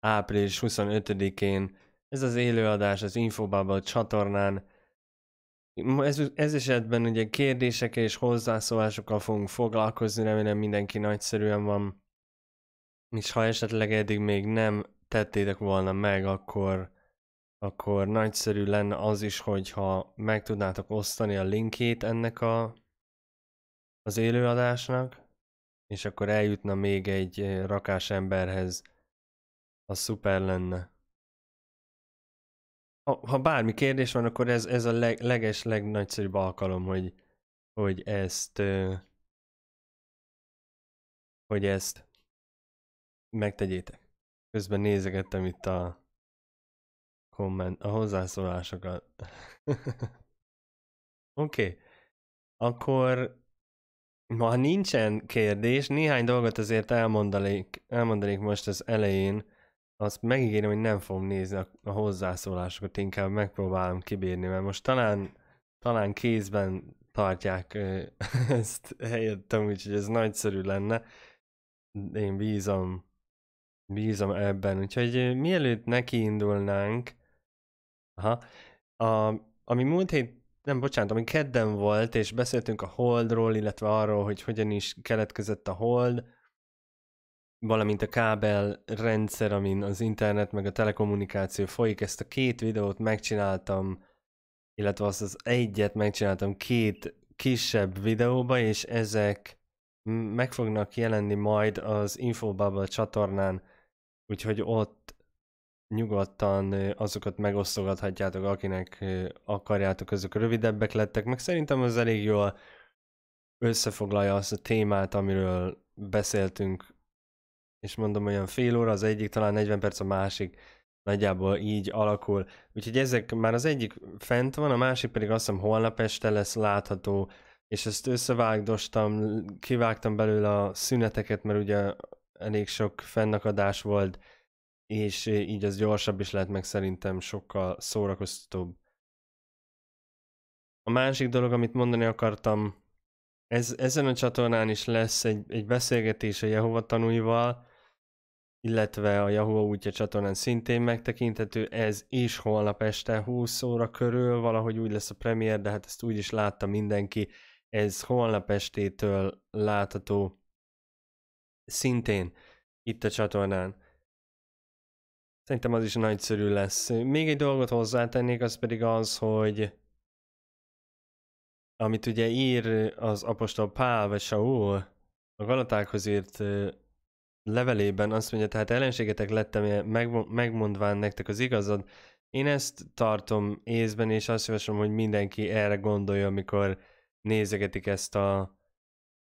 április 25-én. Ez az élőadás az Infobubble csatornán. Ez, ez esetben ugye kérdésekkel és hozzászólásokkal fogunk foglalkozni, remélem mindenki nagyszerűen van. És ha esetleg eddig még nem tettétek volna meg, akkor, akkor nagyszerű lenne az is, hogyha meg tudnátok osztani a linkét ennek a, az élőadásnak, és akkor eljutna még egy eh, rakás emberhez az szuper lenne. Ha, ha bármi kérdés van, akkor ez, ez a leg, leges, legnagyszerűbb alkalom, hogy, hogy ezt hogy ezt megtegyétek. Közben nézegettem itt a komment, a hozzászólásokat. Oké. Okay. Akkor ma nincsen kérdés, néhány dolgot azért elmondanék, elmondanék most az elején, azt megígérem, hogy nem fogom nézni a, a hozzászólásokat, inkább megpróbálom kibírni, mert most talán, talán kézben tartják ezt helyettem, úgyhogy ez nagyszerű lenne. Én bízom, bízom ebben. Úgyhogy mielőtt nekiindulnánk, aha, a, ami múlt hét, nem bocsánat, ami kedden volt, és beszéltünk a Holdról, illetve arról, hogy hogyan is keletkezett a Hold, valamint a kábel rendszer, amin az internet meg a telekommunikáció folyik. Ezt a két videót megcsináltam, illetve azt az egyet megcsináltam két kisebb videóba, és ezek meg fognak jelenni majd az Infobubble csatornán, úgyhogy ott nyugodtan azokat megosztogathatjátok, akinek akarjátok, azok rövidebbek lettek, meg szerintem az elég jól összefoglalja azt a témát, amiről beszéltünk és mondom, olyan fél óra az egyik, talán 40 perc a másik, nagyjából így alakul. Úgyhogy ezek már az egyik fent van, a másik pedig azt hiszem holnap este lesz látható, és ezt összevágdostam, kivágtam belőle a szüneteket, mert ugye elég sok fennakadás volt, és így az gyorsabb is lehet meg szerintem sokkal szórakoztatóbb. A másik dolog, amit mondani akartam, ez, ezen a csatornán is lesz egy, egy beszélgetés a Jehova tanúival, illetve a Yahoo útja csatornán szintén megtekinthető, ez is holnap este 20 óra körül, valahogy úgy lesz a premier, de hát ezt úgy is látta mindenki, ez holnap estétől látható szintén itt a csatornán. Szerintem az is nagyszerű lesz. Még egy dolgot hozzátennék, az pedig az, hogy amit ugye ír az apostol Pál vagy Saul, a Galatákhoz írt levelében azt mondja, tehát ellenségetek lettem, megmondván nektek az igazad, én ezt tartom észben, és azt javaslom, hogy mindenki erre gondolja, amikor nézegetik ezt a,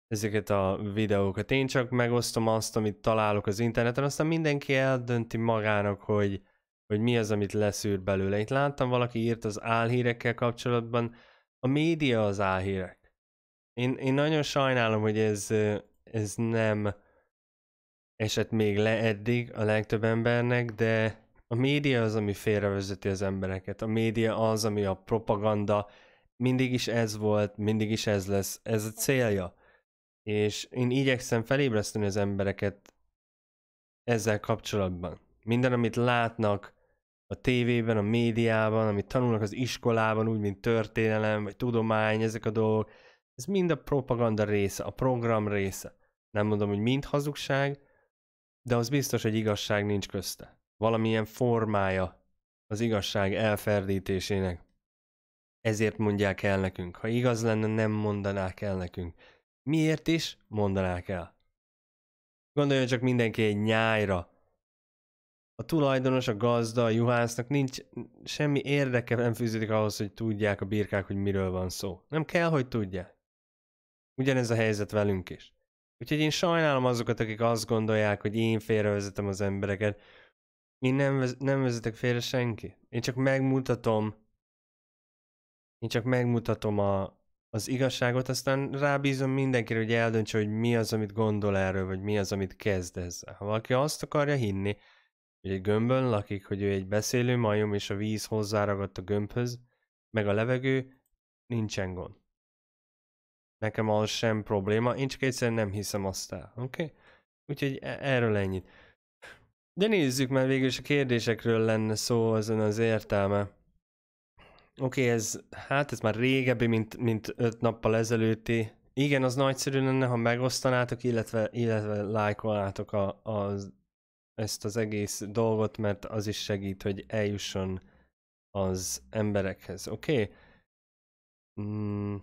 ezeket a videókat. Én csak megosztom azt, amit találok az interneten, aztán mindenki eldönti magának, hogy, hogy mi az, amit leszűr belőle. Itt láttam, valaki írt az álhírekkel kapcsolatban, a média az álhírek. Én, én nagyon sajnálom, hogy ez, ez nem esett még le eddig a legtöbb embernek, de a média az, ami félrevezeti az embereket. A média az, ami a propaganda. Mindig is ez volt, mindig is ez lesz. Ez a célja. És én igyekszem felébreszteni az embereket ezzel kapcsolatban. Minden, amit látnak a tévében, a médiában, amit tanulnak az iskolában, úgy, mint történelem, vagy tudomány, ezek a dolgok, ez mind a propaganda része, a program része. Nem mondom, hogy mind hazugság, de az biztos, hogy igazság nincs közte. Valamilyen formája az igazság elferdítésének. Ezért mondják el nekünk. Ha igaz lenne, nem mondanák el nekünk. Miért is mondanák el? Gondoljon csak mindenki egy nyájra. A tulajdonos, a gazda, a juhásznak nincs semmi érdeke, nem fűződik ahhoz, hogy tudják a birkák, hogy miről van szó. Nem kell, hogy tudják. Ugyanez a helyzet velünk is. Úgyhogy én sajnálom azokat, akik azt gondolják, hogy én félrevezetem az embereket. Én nem, vez- nem vezetek félre senki. Én csak megmutatom, én csak megmutatom a, az igazságot, aztán rábízom mindenkire, hogy eldöntse, hogy mi az, amit gondol erről, vagy mi az, amit kezd ezzel. Ha valaki azt akarja hinni, hogy egy gömbön lakik, hogy ő egy beszélő majom, és a víz hozzáragadt a gömbhöz, meg a levegő, nincsen gond. Nekem az sem probléma, én csak egyszerűen nem hiszem azt el, oké? Okay? Úgyhogy e- erről ennyit. De nézzük, mert végül is a kérdésekről lenne szó ezen az értelme. Oké, okay, ez, hát ez már régebbi, mint, mint öt nappal ezelőtti. Igen, az nagyszerű lenne, ha megosztanátok, illetve, illetve lájkolnátok a, a, ezt az egész dolgot, mert az is segít, hogy eljusson az emberekhez, oké? Okay? Mm.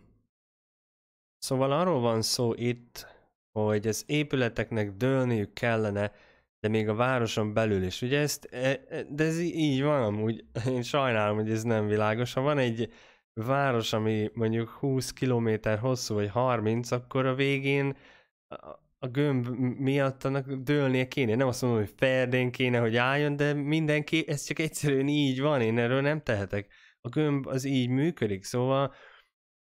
Szóval arról van szó itt, hogy az épületeknek dőlniük kellene, de még a városon belül is. Ugye ezt, e, e, de ez így van amúgy, én sajnálom, hogy ez nem világos. Ha van egy város, ami mondjuk 20 km hosszú, vagy 30, akkor a végén a gömb miatt annak dőlnie kéne. Nem azt mondom, hogy ferdén kéne, hogy álljon, de mindenki, ez csak egyszerűen így van, én erről nem tehetek. A gömb az így működik, szóval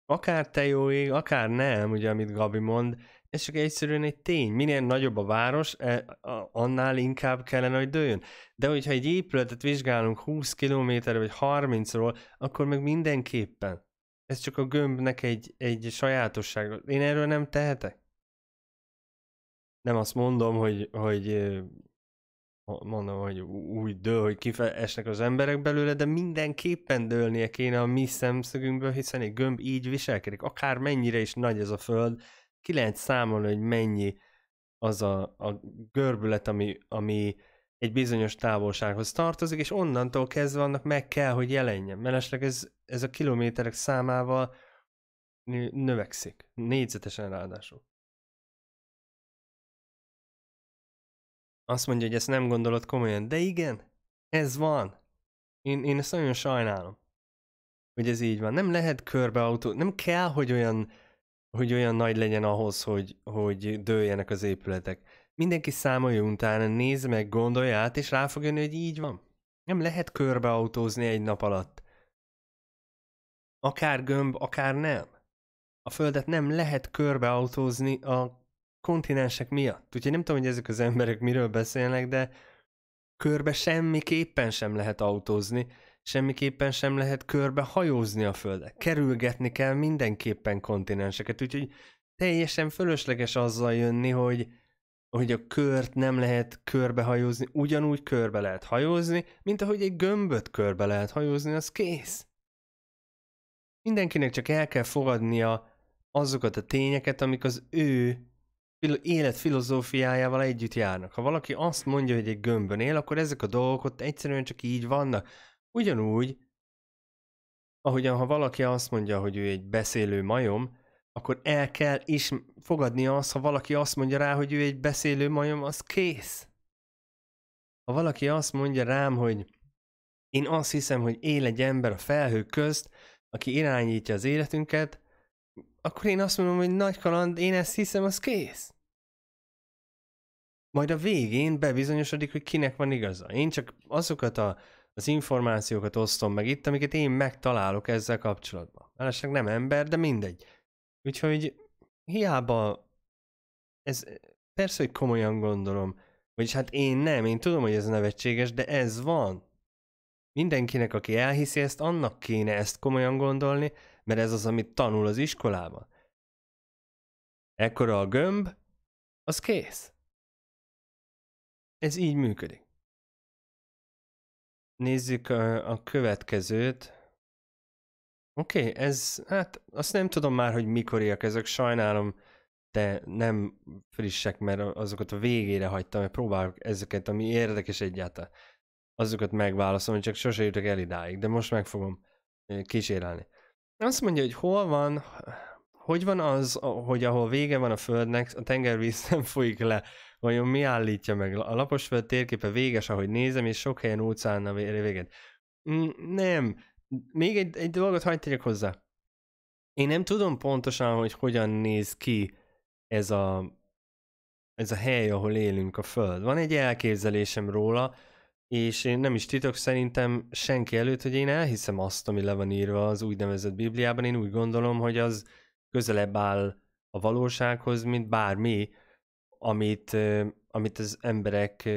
akár te jó ég, akár nem, ugye amit Gabi mond, ez csak egyszerűen egy tény. Minél nagyobb a város, e, annál inkább kellene, hogy dőljön. De hogyha egy épületet vizsgálunk 20 km vagy 30-ról, akkor meg mindenképpen. Ez csak a gömbnek egy, egy sajátossága. Én erről nem tehetek. Nem azt mondom, hogy, hogy mondom, hogy úgy dől, hogy kifesnek az emberek belőle, de mindenképpen dőlnie kéne a mi szemszögünkből, hiszen egy gömb így viselkedik, akár mennyire is nagy ez a föld, ki lehet számolni, hogy mennyi az a, a görbület, ami, ami egy bizonyos távolsághoz tartozik, és onnantól kezdve annak meg kell, hogy jelenjen, mert esetleg ez, ez a kilométerek számával növekszik, négyzetesen ráadásul. Azt mondja, hogy ezt nem gondolod komolyan. De igen, ez van. Én, én ezt nagyon sajnálom, hogy ez így van. Nem lehet körbeautó, nem kell, hogy olyan, hogy olyan nagy legyen ahhoz, hogy, hogy dőljenek az épületek. Mindenki számolja utána, nézze meg, gondolja át, és rá fog jönni, hogy így van. Nem lehet körbeautózni egy nap alatt. Akár gömb, akár nem. A földet nem lehet körbeautózni a kontinensek miatt. Úgyhogy nem tudom, hogy ezek az emberek miről beszélnek, de körbe semmiképpen sem lehet autózni, semmiképpen sem lehet körbe hajózni a földet. Kerülgetni kell mindenképpen kontinenseket, úgyhogy teljesen fölösleges azzal jönni, hogy, hogy a kört nem lehet körbehajózni, ugyanúgy körbe lehet hajózni, mint ahogy egy gömböt körbe lehet hajózni, az kész. Mindenkinek csak el kell fogadnia azokat a tényeket, amik az ő élet filozófiájával együtt járnak. Ha valaki azt mondja, hogy egy gömbön él, akkor ezek a dolgok ott egyszerűen csak így vannak. Ugyanúgy, ahogyan ha valaki azt mondja, hogy ő egy beszélő majom, akkor el kell is fogadni azt, ha valaki azt mondja rá, hogy ő egy beszélő majom, az kész. Ha valaki azt mondja rám, hogy én azt hiszem, hogy él egy ember a felhők közt, aki irányítja az életünket, akkor én azt mondom, hogy nagy kaland, én ezt hiszem, az kész. Majd a végén bebizonyosodik, hogy kinek van igaza. Én csak azokat a, az információkat osztom meg itt, amiket én megtalálok ezzel kapcsolatban. Mellesleg nem ember, de mindegy. Úgyhogy hiába ez persze, hogy komolyan gondolom, vagyis hát én nem, én tudom, hogy ez nevetséges, de ez van. Mindenkinek, aki elhiszi ezt, annak kéne ezt komolyan gondolni, mert ez az, amit tanul az iskolában. Ekkora a gömb, az kész. Ez így működik. Nézzük a, a következőt. Oké, okay, ez, hát azt nem tudom már, hogy mikoriak ezek, sajnálom, de nem frissek, mert azokat a végére hagytam, mert próbálok ezeket, ami érdekes egyáltalán, azokat megválaszolni, csak sose jutok el idáig, de most meg fogom kísérelni. Azt mondja, hogy hol van, hogy van az, hogy ahol vége van a földnek, a tengervíz nem folyik le. Vajon mi állítja meg? A lapos föld térképe véges, ahogy nézem, és sok helyen óceán a véget. Nem. Még egy, egy dolgot hagyd tegyek hozzá. Én nem tudom pontosan, hogy hogyan néz ki ez a, ez a hely, ahol élünk a föld. Van egy elképzelésem róla, és én nem is titok szerintem senki előtt, hogy én elhiszem azt, ami le van írva az úgynevezett Bibliában, én úgy gondolom, hogy az közelebb áll a valósághoz, mint bármi, amit, amit az emberek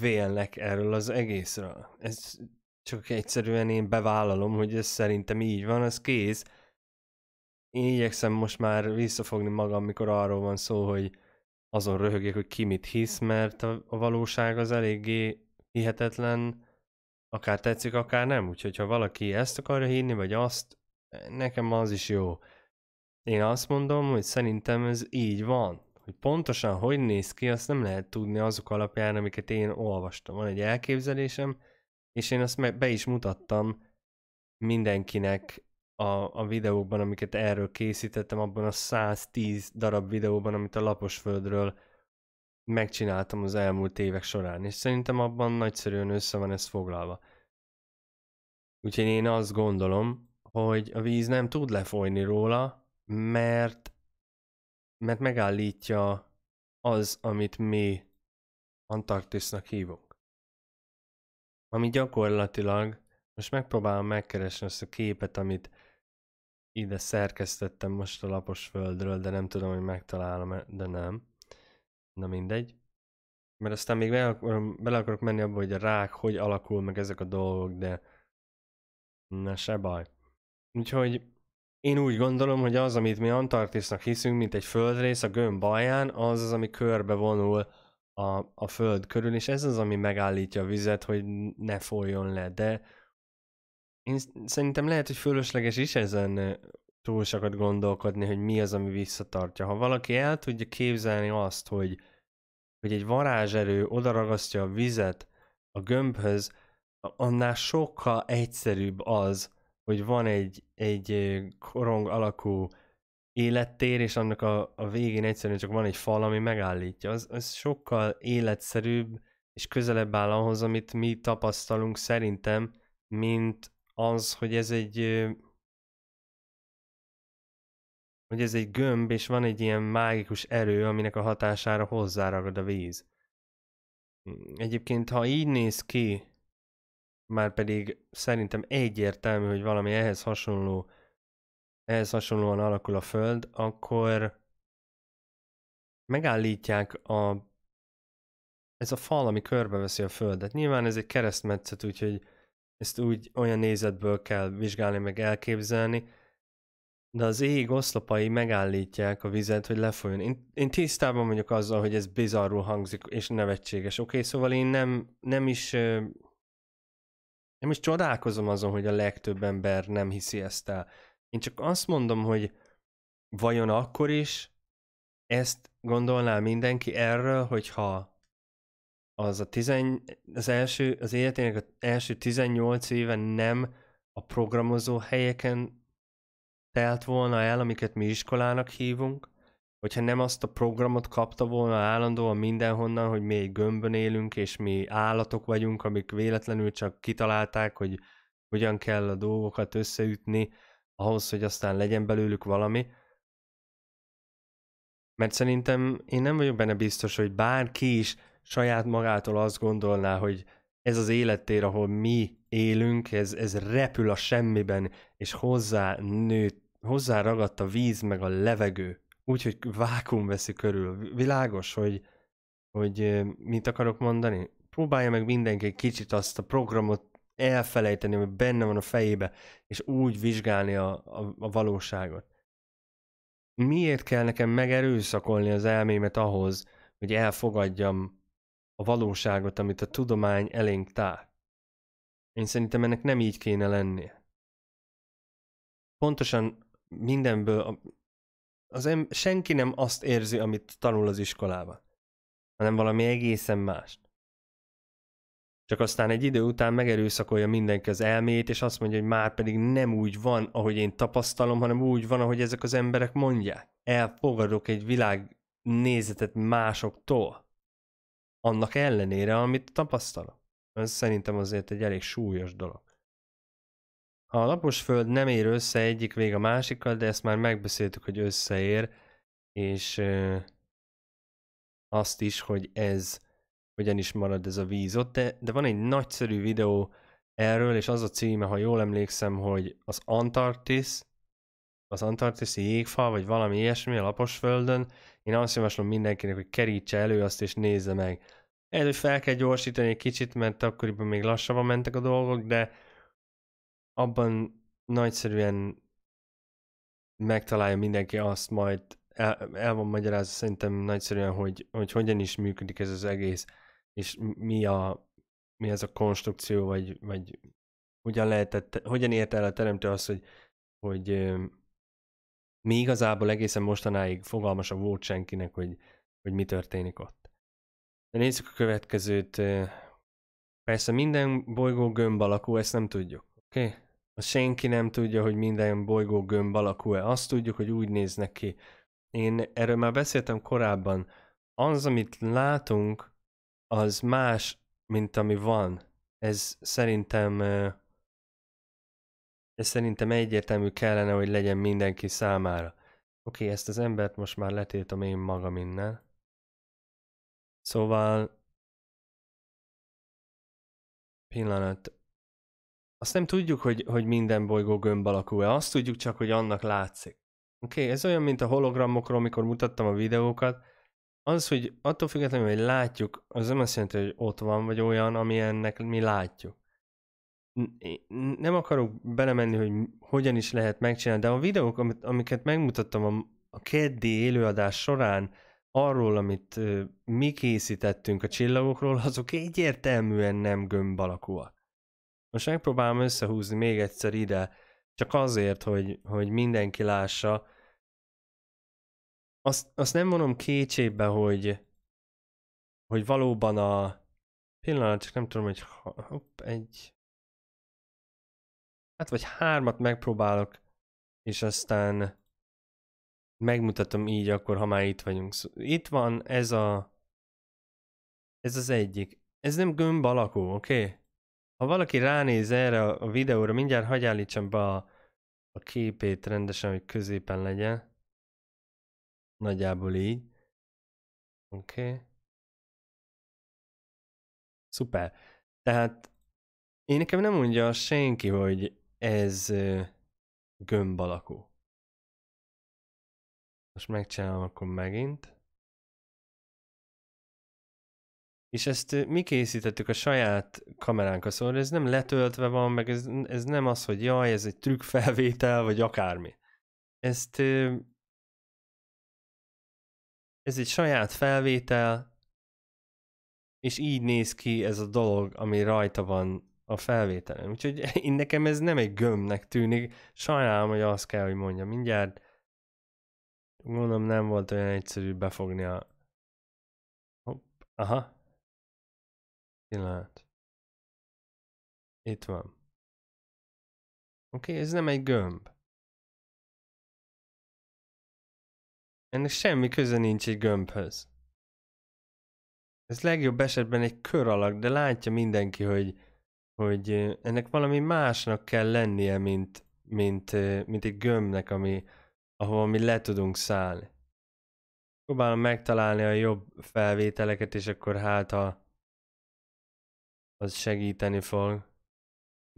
vélnek erről az egészről. Ez csak egyszerűen én bevállalom, hogy ez szerintem így van, az kész. Én igyekszem most már visszafogni magam, mikor arról van szó, hogy azon röhögjek, hogy ki mit hisz, mert a, a valóság az eléggé hihetetlen, akár tetszik, akár nem. Úgyhogy ha valaki ezt akarja hinni, vagy azt, nekem az is jó. Én azt mondom, hogy szerintem ez így van. Hogy pontosan hogy néz ki, azt nem lehet tudni azok alapján, amiket én olvastam. Van egy elképzelésem, és én azt be is mutattam mindenkinek a, a videókban, amiket erről készítettem, abban a 110 darab videóban, amit a Laposföldről Földről megcsináltam az elmúlt évek során, és szerintem abban nagyszerűen össze van ez foglalva. Úgyhogy én azt gondolom, hogy a víz nem tud lefolyni róla, mert, mert megállítja az, amit mi Antarktisznak hívunk. Ami gyakorlatilag, most megpróbálom megkeresni azt a képet, amit ide szerkesztettem most a lapos földről, de nem tudom, hogy megtalálom, de nem. Na mindegy. Mert aztán még bele, bele akarok menni abba, hogy a rák hogy alakul, meg ezek a dolgok, de na se baj. Úgyhogy én úgy gondolom, hogy az, amit mi Antarktisznak hiszünk, mint egy földrész a gömb alján, az az, ami körbe vonul a, a föld körül, és ez az, ami megállítja a vizet, hogy ne folyjon le, de én szerintem lehet, hogy fölösleges is ezen túl sokat gondolkodni, hogy mi az, ami visszatartja. Ha valaki el tudja képzelni azt, hogy, hogy egy varázserő odaragasztja a vizet a gömbhöz, annál sokkal egyszerűbb az, hogy van egy, egy korong alakú élettér, és annak a, a végén egyszerűen csak van egy fal, ami megállítja. Az, az sokkal életszerűbb, és közelebb áll ahhoz, amit mi tapasztalunk szerintem, mint az, hogy ez egy hogy ez egy gömb, és van egy ilyen mágikus erő, aminek a hatására hozzáragad a víz. Egyébként, ha így néz ki, már pedig szerintem egyértelmű, hogy valami ehhez hasonló, ehhez hasonlóan alakul a Föld, akkor megállítják a ez a fal, ami körbeveszi a Földet. Nyilván ez egy keresztmetszet, úgyhogy ezt úgy olyan nézetből kell vizsgálni, meg elképzelni, de az ég oszlopai megállítják a vizet, hogy lefolyjon. Én, én tisztában vagyok azzal, hogy ez bizarrul hangzik, és nevetséges. Oké, okay, szóval én nem, nem is nem is csodálkozom azon, hogy a legtöbb ember nem hiszi ezt el. Én csak azt mondom, hogy vajon akkor is ezt gondolná mindenki erről, hogyha az, a tizen, az, első, az életének az első 18 éve nem a programozó helyeken telt volna el, amiket mi iskolának hívunk, hogyha nem azt a programot kapta volna állandóan mindenhonnan, hogy mi egy gömbön élünk, és mi állatok vagyunk, amik véletlenül csak kitalálták, hogy hogyan kell a dolgokat összeütni, ahhoz, hogy aztán legyen belőlük valami. Mert szerintem én nem vagyok benne biztos, hogy bárki is saját magától azt gondolná, hogy ez az élettér, ahol mi élünk, ez, ez repül a semmiben, és hozzá nőtt hozzáragadt a víz meg a levegő, úgyhogy vákum veszi körül. Világos, hogy, hogy mit akarok mondani? Próbálja meg mindenki egy kicsit azt a programot elfelejteni, ami benne van a fejébe, és úgy vizsgálni a, a, a valóságot. Miért kell nekem megerőszakolni az elmémet ahhoz, hogy elfogadjam a valóságot, amit a tudomány elénk tár? Én szerintem ennek nem így kéne lennie. Pontosan mindenből, az em, senki nem azt érzi, amit tanul az iskolában, hanem valami egészen mást. Csak aztán egy idő után megerőszakolja mindenki az elmét, és azt mondja, hogy már pedig nem úgy van, ahogy én tapasztalom, hanem úgy van, ahogy ezek az emberek mondják. Elfogadok egy világ nézetet másoktól, annak ellenére, amit tapasztalok. Ez szerintem azért egy elég súlyos dolog. A lapos föld nem ér össze egyik vég a másikkal, de ezt már megbeszéltük, hogy összeér, és ö, azt is, hogy ez hogyan is marad ez a víz ott, de, eh, de van egy nagyszerű videó erről, és az a címe, ha jól emlékszem, hogy az Antarktisz, az antarktiszi jégfal, vagy valami ilyesmi a laposföldön, én azt javaslom mindenkinek, hogy kerítse elő azt, és nézze meg. Elő fel kell gyorsítani egy kicsit, mert akkoriban még lassabban mentek a dolgok, de abban nagyszerűen megtalálja mindenki azt majd, el, el van magyarázva szerintem nagyszerűen, hogy, hogy hogyan is működik ez az egész, és mi, a, mi ez a konstrukció, vagy, vagy hogyan, lehetett, hogyan ért el a teremtő azt, hogy, hogy mi igazából egészen mostanáig a volt senkinek, hogy, hogy mi történik ott. De nézzük a következőt. Persze minden bolygó gömb alakú, ezt nem tudjuk. Oké? Okay? senki nem tudja, hogy minden bolygó gömb alakú-e. Azt tudjuk, hogy úgy néznek ki. Én erről már beszéltem korábban. Az, amit látunk, az más, mint ami van. Ez szerintem ez szerintem egyértelmű kellene, hogy legyen mindenki számára. Oké, okay, ezt az embert most már letiltom én magam innen. Szóval... Pillanat. Azt nem tudjuk, hogy, hogy minden bolygó gömb alakú-e, azt tudjuk csak, hogy annak látszik. Oké, okay, ez olyan, mint a hologramokról, amikor mutattam a videókat. Az, hogy attól függetlenül, hogy látjuk, az nem azt jelenti, hogy ott van, vagy olyan, ami ennek mi látjuk. Nem akarok belemenni, hogy hogyan is lehet megcsinálni, de a videók, amit, amiket megmutattam a, a keddi élőadás során, arról, amit mi készítettünk a csillagokról, azok egyértelműen nem gömb alakúak. Most megpróbálom összehúzni még egyszer ide, csak azért, hogy, hogy mindenki lássa. Azt, azt nem mondom kétségbe, hogy, hogy valóban a pillanat, csak nem tudom, hogy hopp, egy, hát vagy hármat megpróbálok, és aztán megmutatom így akkor, ha már itt vagyunk. Itt van ez a, ez az egyik. Ez nem gömb alakú, oké? Okay? Ha valaki ránéz erre a videóra, mindjárt hagy állítsam be a, a képét rendesen, hogy középen legyen. Nagyjából így. Oké. Okay. Szuper. Tehát én nekem nem mondja senki, hogy ez gömb alakú. Most megcsinálom akkor megint. és ezt mi készítettük a saját kameránk, szóval ez nem letöltve van, meg ez, ez nem az, hogy jaj, ez egy trükkfelvétel, vagy akármi. Ezt ez egy saját felvétel, és így néz ki ez a dolog, ami rajta van a felvételen. Úgyhogy én nekem ez nem egy gömbnek tűnik, sajnálom, hogy azt kell, hogy mondja Mindjárt gondolom nem volt olyan egyszerű befogni a... Hopp, aha, Pillanat. Itt van. Oké, okay, ez nem egy gömb. Ennek semmi köze nincs egy gömbhöz. Ez legjobb esetben egy kör alak, de látja mindenki, hogy, hogy ennek valami másnak kell lennie, mint, mint, mint egy gömbnek, ami, ahova mi le tudunk szállni. Próbálom megtalálni a jobb felvételeket, és akkor hát ha az segíteni fog.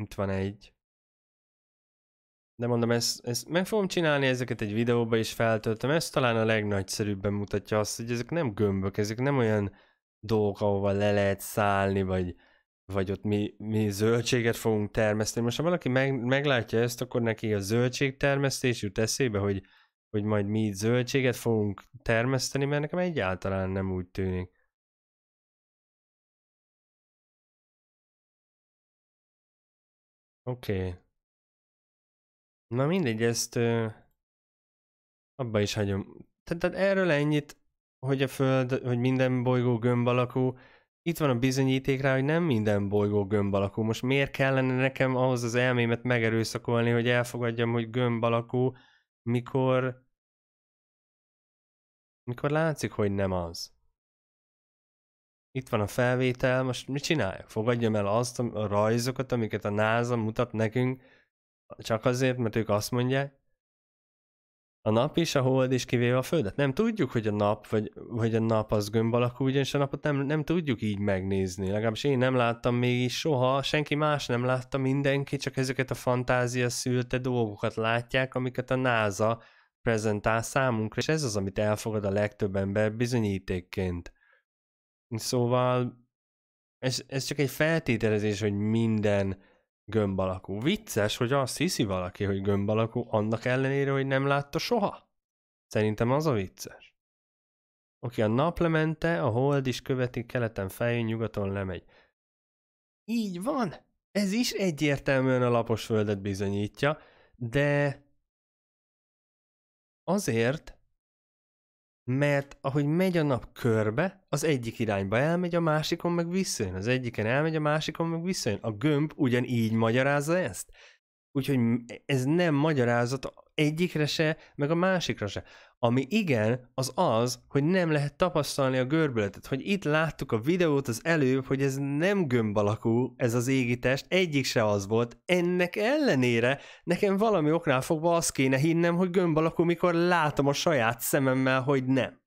Itt van egy. De mondom, ezt, ezt meg fogom csinálni ezeket egy videóba is feltöltöm, ez talán a legnagyszerűbben mutatja azt, hogy ezek nem gömbök, ezek nem olyan dolgok, ahova le lehet szállni, vagy, vagy ott mi, mi zöldséget fogunk termeszteni. Most ha valaki meg, meglátja ezt, akkor neki a zöldségtermesztés jut eszébe, hogy, hogy majd mi zöldséget fogunk termeszteni, mert nekem egyáltalán nem úgy tűnik. Oké. Okay. Na mindegy, ezt ö, abba is hagyom. Tehát, tehát erről ennyit, hogy a Föld, hogy minden bolygó gömb alakú. Itt van a bizonyíték rá, hogy nem minden bolygó gömb alakú. Most miért kellene nekem ahhoz az elmémet megerőszakolni, hogy elfogadjam, hogy gömb alakú, mikor mikor látszik, hogy nem az itt van a felvétel, most mit csináljak? Fogadjam el azt a rajzokat, amiket a NASA mutat nekünk, csak azért, mert ők azt mondják, a nap is, a hold is, kivéve a földet. Nem tudjuk, hogy a nap, vagy, vagy a nap az gömb alakú, ugyanis a napot nem, nem tudjuk így megnézni. Legalábbis én nem láttam még is soha, senki más nem látta, mindenki csak ezeket a fantázia szülte dolgokat látják, amiket a NASA prezentál számunkra, és ez az, amit elfogad a legtöbb ember bizonyítékként. Szóval ez, ez csak egy feltételezés, hogy minden gömb alakú. Vicces, hogy azt hiszi valaki, hogy gömb alakú, annak ellenére, hogy nem látta soha. Szerintem az a vicces. Oké, a naplemente, a hold is követi, keleten feljön, nyugaton lemegy. Így van. Ez is egyértelműen a lapos földet bizonyítja, de azért mert ahogy megy a nap körbe, az egyik irányba elmegy, a másikon meg visszajön, az egyiken elmegy, a másikon meg visszajön. A gömb ugyanígy magyarázza ezt. Úgyhogy ez nem magyarázat egyikre se, meg a másikra se. Ami igen, az az, hogy nem lehet tapasztalni a görbületet, hogy itt láttuk a videót az előbb, hogy ez nem gömb alakú, ez az égitest egyik se az volt. Ennek ellenére nekem valami oknál fogva azt kéne hinnem, hogy gömb alakú, mikor látom a saját szememmel, hogy nem.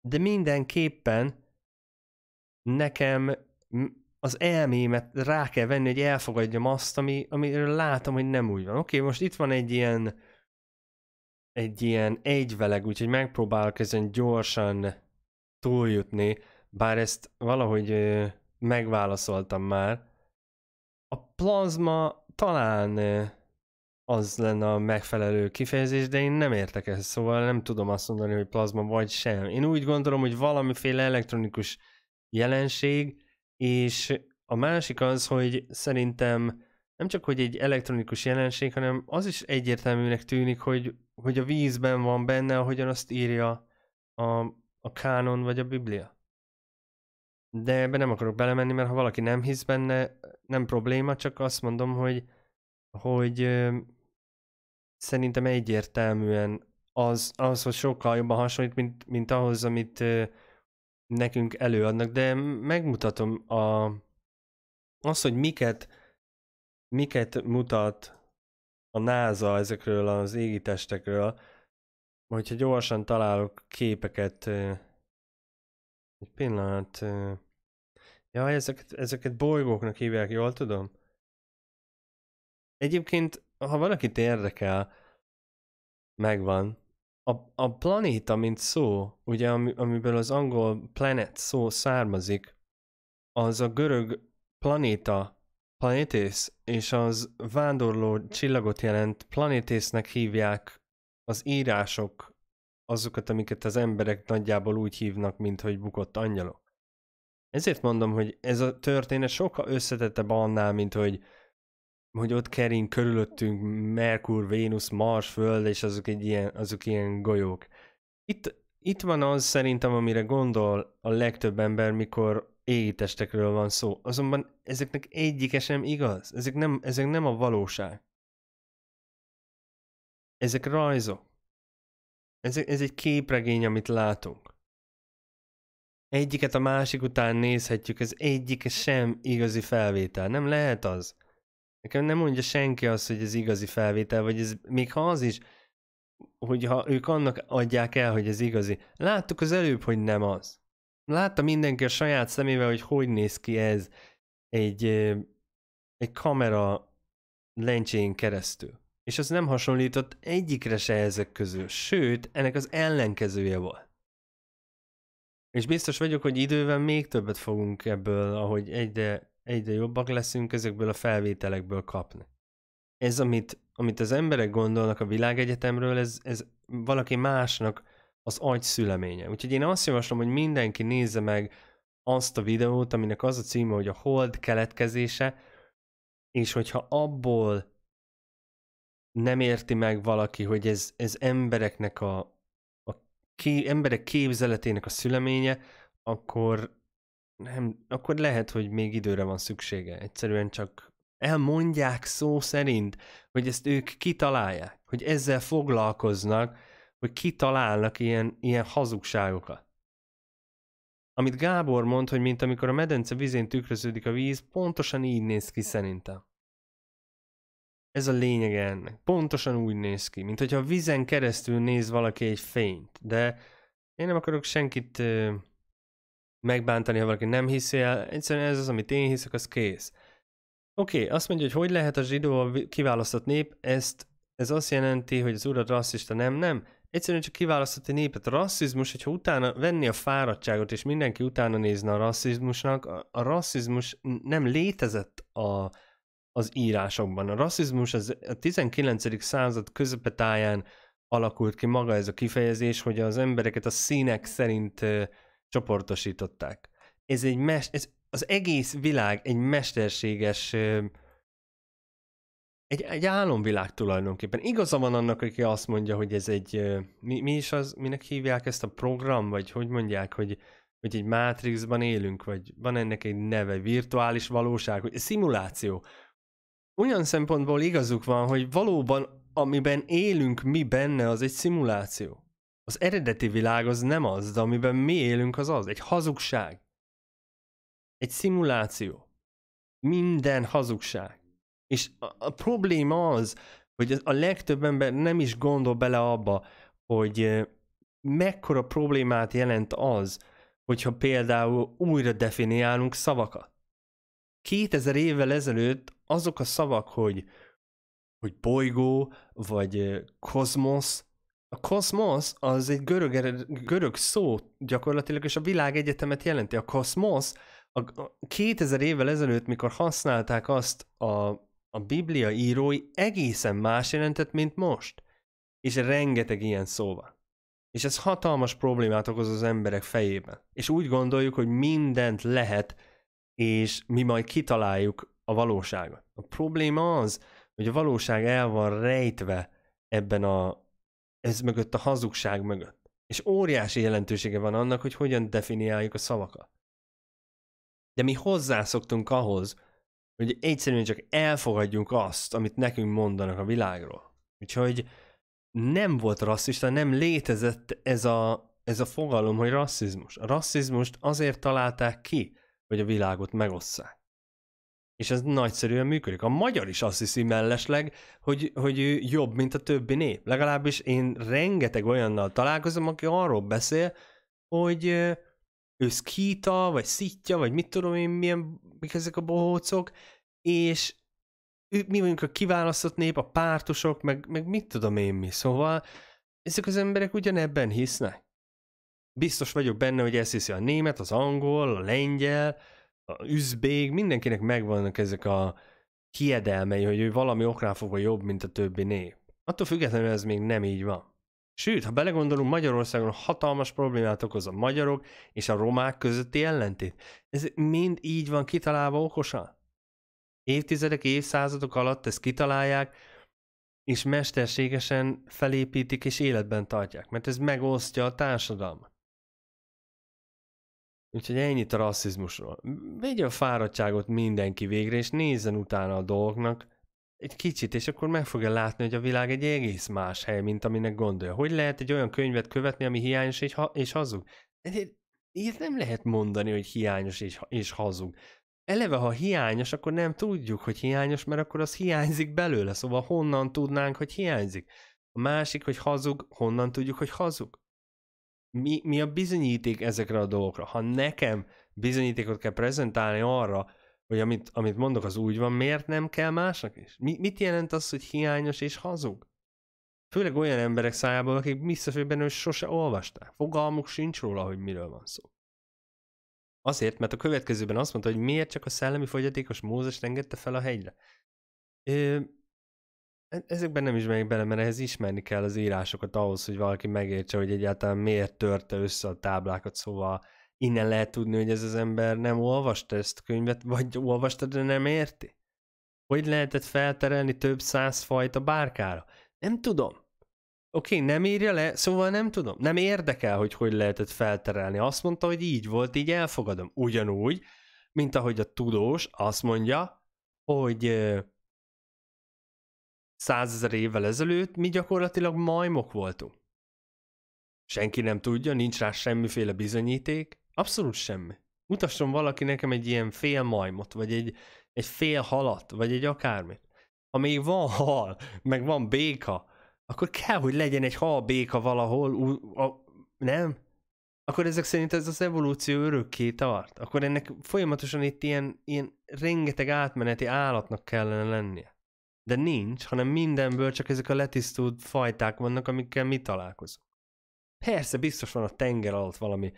De mindenképpen nekem az elmémet rá kell venni, hogy elfogadjam azt, ami, amiről látom, hogy nem úgy van. Oké, okay, most itt van egy ilyen egy ilyen egyveleg, úgyhogy megpróbálok ezen gyorsan túljutni, bár ezt valahogy ö, megválaszoltam már. A plazma talán ö, az lenne a megfelelő kifejezés, de én nem értek ezt, szóval nem tudom azt mondani, hogy plazma vagy sem. Én úgy gondolom, hogy valamiféle elektronikus jelenség, és a másik az, hogy szerintem nem csak, hogy egy elektronikus jelenség, hanem az is egyértelműnek tűnik, hogy, hogy a vízben van benne, ahogyan azt írja a, a kánon vagy a biblia. De ebbe nem akarok belemenni, mert ha valaki nem hisz benne, nem probléma, csak azt mondom, hogy, hogy ö, szerintem egyértelműen az, az, hogy sokkal jobban hasonlít, mint, mint ahhoz, amit ö, nekünk előadnak, de megmutatom a, az, hogy miket, miket mutat a NASA ezekről az égitestekről, hogyha gyorsan találok képeket, egy pillanat, ja, ezeket, ezeket bolygóknak hívják, jól tudom? Egyébként, ha valakit érdekel, megvan, a, a planéta, mint szó, ugye, am, amiből az angol planet szó származik, az a görög planéta, planétész, és az vándorló csillagot jelent planétésznek hívják az írások, azokat, amiket az emberek nagyjából úgy hívnak, mint hogy bukott angyalok. Ezért mondom, hogy ez a történet sokkal összetettebb annál, mint hogy hogy ott kering körülöttünk Merkur, Vénusz, Mars, Föld, és azok, egy ilyen, azok ilyen golyók. Itt, itt van az szerintem, amire gondol a legtöbb ember, mikor égitestekről van szó. Azonban ezeknek egyike sem igaz. Ezek nem, ezek nem a valóság. Ezek rajzok. Ez, ez egy képregény, amit látunk. Egyiket a másik után nézhetjük, ez egyike sem igazi felvétel. Nem lehet az. Nekem nem mondja senki azt, hogy ez igazi felvétel, vagy ez még ha az is, hogyha ők annak adják el, hogy ez igazi. Láttuk az előbb, hogy nem az. Látta mindenki a saját szemével, hogy hogy néz ki ez egy, egy kamera lencsén keresztül. És az nem hasonlított egyikre se ezek közül, sőt, ennek az ellenkezője volt. És biztos vagyok, hogy idővel még többet fogunk ebből, ahogy egyre egyre jobbak leszünk ezekből a felvételekből kapni. Ez, amit, amit az emberek gondolnak a világegyetemről, ez, ez valaki másnak az agy szüleménye. Úgyhogy én azt javaslom, hogy mindenki nézze meg azt a videót, aminek az a címe, hogy a hold keletkezése, és hogyha abból nem érti meg valaki, hogy ez, ez embereknek a, a ké, emberek képzeletének a szüleménye, akkor nem, akkor lehet, hogy még időre van szüksége. Egyszerűen csak elmondják szó szerint, hogy ezt ők kitalálják, hogy ezzel foglalkoznak, hogy kitalálnak ilyen, ilyen hazugságokat. Amit Gábor mond, hogy mint amikor a medence vizén tükröződik a víz, pontosan így néz ki szerintem. Ez a lényege ennek. Pontosan úgy néz ki, mint hogyha a vizen keresztül néz valaki egy fényt, de én nem akarok senkit megbántani, ha valaki nem hiszi el. Egyszerűen ez az, amit én hiszek, az kész. Oké, okay, azt mondja, hogy hogy lehet a zsidó kiválasztott nép, ezt ez azt jelenti, hogy az urat rasszista nem, nem. Egyszerűen csak kiválasztott egy népet. A rasszizmus, hogyha utána venni a fáradtságot, és mindenki utána nézne a rasszizmusnak, a, a rasszizmus nem létezett a, az írásokban. A rasszizmus az a 19. század közepetáján alakult ki maga ez a kifejezés, hogy az embereket a színek szerint csoportosították. Ez egy mes- ez az egész világ egy mesterséges egy, egy álomvilág tulajdonképpen. Igaza van annak, aki azt mondja, hogy ez egy, mi, mi is az, minek hívják ezt a program, vagy hogy mondják, hogy, hogy egy Matrixban élünk, vagy van ennek egy neve, virtuális valóság, vagy szimuláció. Olyan szempontból igazuk van, hogy valóban amiben élünk mi benne, az egy szimuláció. Az eredeti világ az nem az, de amiben mi élünk az az. Egy hazugság. Egy szimuláció. Minden hazugság. És a, a probléma az, hogy a legtöbb ember nem is gondol bele abba, hogy mekkora problémát jelent az, hogyha például újra definiálunk szavakat. 2000 évvel ezelőtt azok a szavak, hogy, hogy bolygó, vagy kozmosz, a kosmosz az egy görög, ered, görög szó gyakorlatilag, és a világegyetemet jelenti. A kosmosz a 2000 évvel ezelőtt, mikor használták azt a, a Biblia írói, egészen más jelentett, mint most. És rengeteg ilyen szóval. És ez hatalmas problémát okoz az emberek fejében. És úgy gondoljuk, hogy mindent lehet, és mi majd kitaláljuk a valóságot. A probléma az, hogy a valóság el van rejtve ebben a, ez mögött, a hazugság mögött. És óriási jelentősége van annak, hogy hogyan definiáljuk a szavakat. De mi hozzászoktunk ahhoz, hogy egyszerűen csak elfogadjunk azt, amit nekünk mondanak a világról. Úgyhogy nem volt rasszista, nem létezett ez a, ez a fogalom, hogy rasszizmus. A rasszizmust azért találták ki, hogy a világot megosszák és ez nagyszerűen működik. A magyar is azt hiszi mellesleg, hogy, hogy ő jobb, mint a többi nép. Legalábbis én rengeteg olyannal találkozom, aki arról beszél, hogy ő szkíta, vagy szítja, vagy mit tudom én, milyen, mik ezek a bohócok, és ő, mi vagyunk a kiválasztott nép, a pártosok, meg, meg mit tudom én mi. Szóval ezek az emberek ugyanebben hisznek. Biztos vagyok benne, hogy ezt hiszi a német, az angol, a lengyel, a üzbég, mindenkinek megvannak ezek a hiedelmei, hogy ő valami oknál fogva jobb, mint a többi nép. Attól függetlenül ez még nem így van. Sőt, ha belegondolunk, Magyarországon hatalmas problémát okoz a magyarok és a romák közötti ellentét. Ez mind így van kitalálva okosan. Évtizedek, évszázadok alatt ezt kitalálják, és mesterségesen felépítik és életben tartják, mert ez megosztja a társadalmat. Úgyhogy ennyit a rasszizmusról. Vegye a fáradtságot mindenki végre, és nézzen utána a dolgnak egy kicsit, és akkor meg fogja látni, hogy a világ egy egész más hely, mint aminek gondolja. Hogy lehet egy olyan könyvet követni, ami hiányos és, ha- és hazug? Ilyet nem lehet mondani, hogy hiányos és, ha- és hazug. Eleve, ha hiányos, akkor nem tudjuk, hogy hiányos, mert akkor az hiányzik belőle, szóval honnan tudnánk, hogy hiányzik? A másik, hogy hazug, honnan tudjuk, hogy hazug? mi, mi a bizonyíték ezekre a dolgokra? Ha nekem bizonyítékot kell prezentálni arra, hogy amit, amit mondok, az úgy van, miért nem kell másnak is? Mi, mit jelent az, hogy hiányos és hazug? Főleg olyan emberek szájából, akik visszafőben ő sose olvasták. Fogalmuk sincs róla, hogy miről van szó. Azért, mert a következőben azt mondta, hogy miért csak a szellemi fogyatékos Mózes engedte fel a hegyre. Ö, E-, ezekben nem is megyek bele, mert ehhez ismerni kell az írásokat ahhoz, hogy valaki megértse, hogy egyáltalán miért törte össze a táblákat, szóval innen lehet tudni, hogy ez az ember nem olvasta ezt a könyvet, vagy olvasta, de nem érti. Hogy lehetett felterelni több száz fajta bárkára? Nem tudom. Oké, okay, nem írja le, szóval nem tudom. Nem érdekel, hogy hogy lehetett felterelni. Azt mondta, hogy így volt, így elfogadom. Ugyanúgy, mint ahogy a tudós azt mondja, hogy százezer évvel ezelőtt mi gyakorlatilag majmok voltunk. Senki nem tudja, nincs rá semmiféle bizonyíték, abszolút semmi. Mutasson valaki nekem egy ilyen fél majmot, vagy egy, egy fél halat, vagy egy akármit. Ha még van hal, meg van béka, akkor kell, hogy legyen egy hal béka valahol, u- a, nem? Akkor ezek szerint ez az evolúció örökké tart. Akkor ennek folyamatosan itt ilyen, ilyen rengeteg átmeneti állatnak kellene lennie. De nincs, hanem mindenből csak ezek a letisztult fajták vannak, amikkel mi találkozunk. Persze, biztos van a tenger alatt valami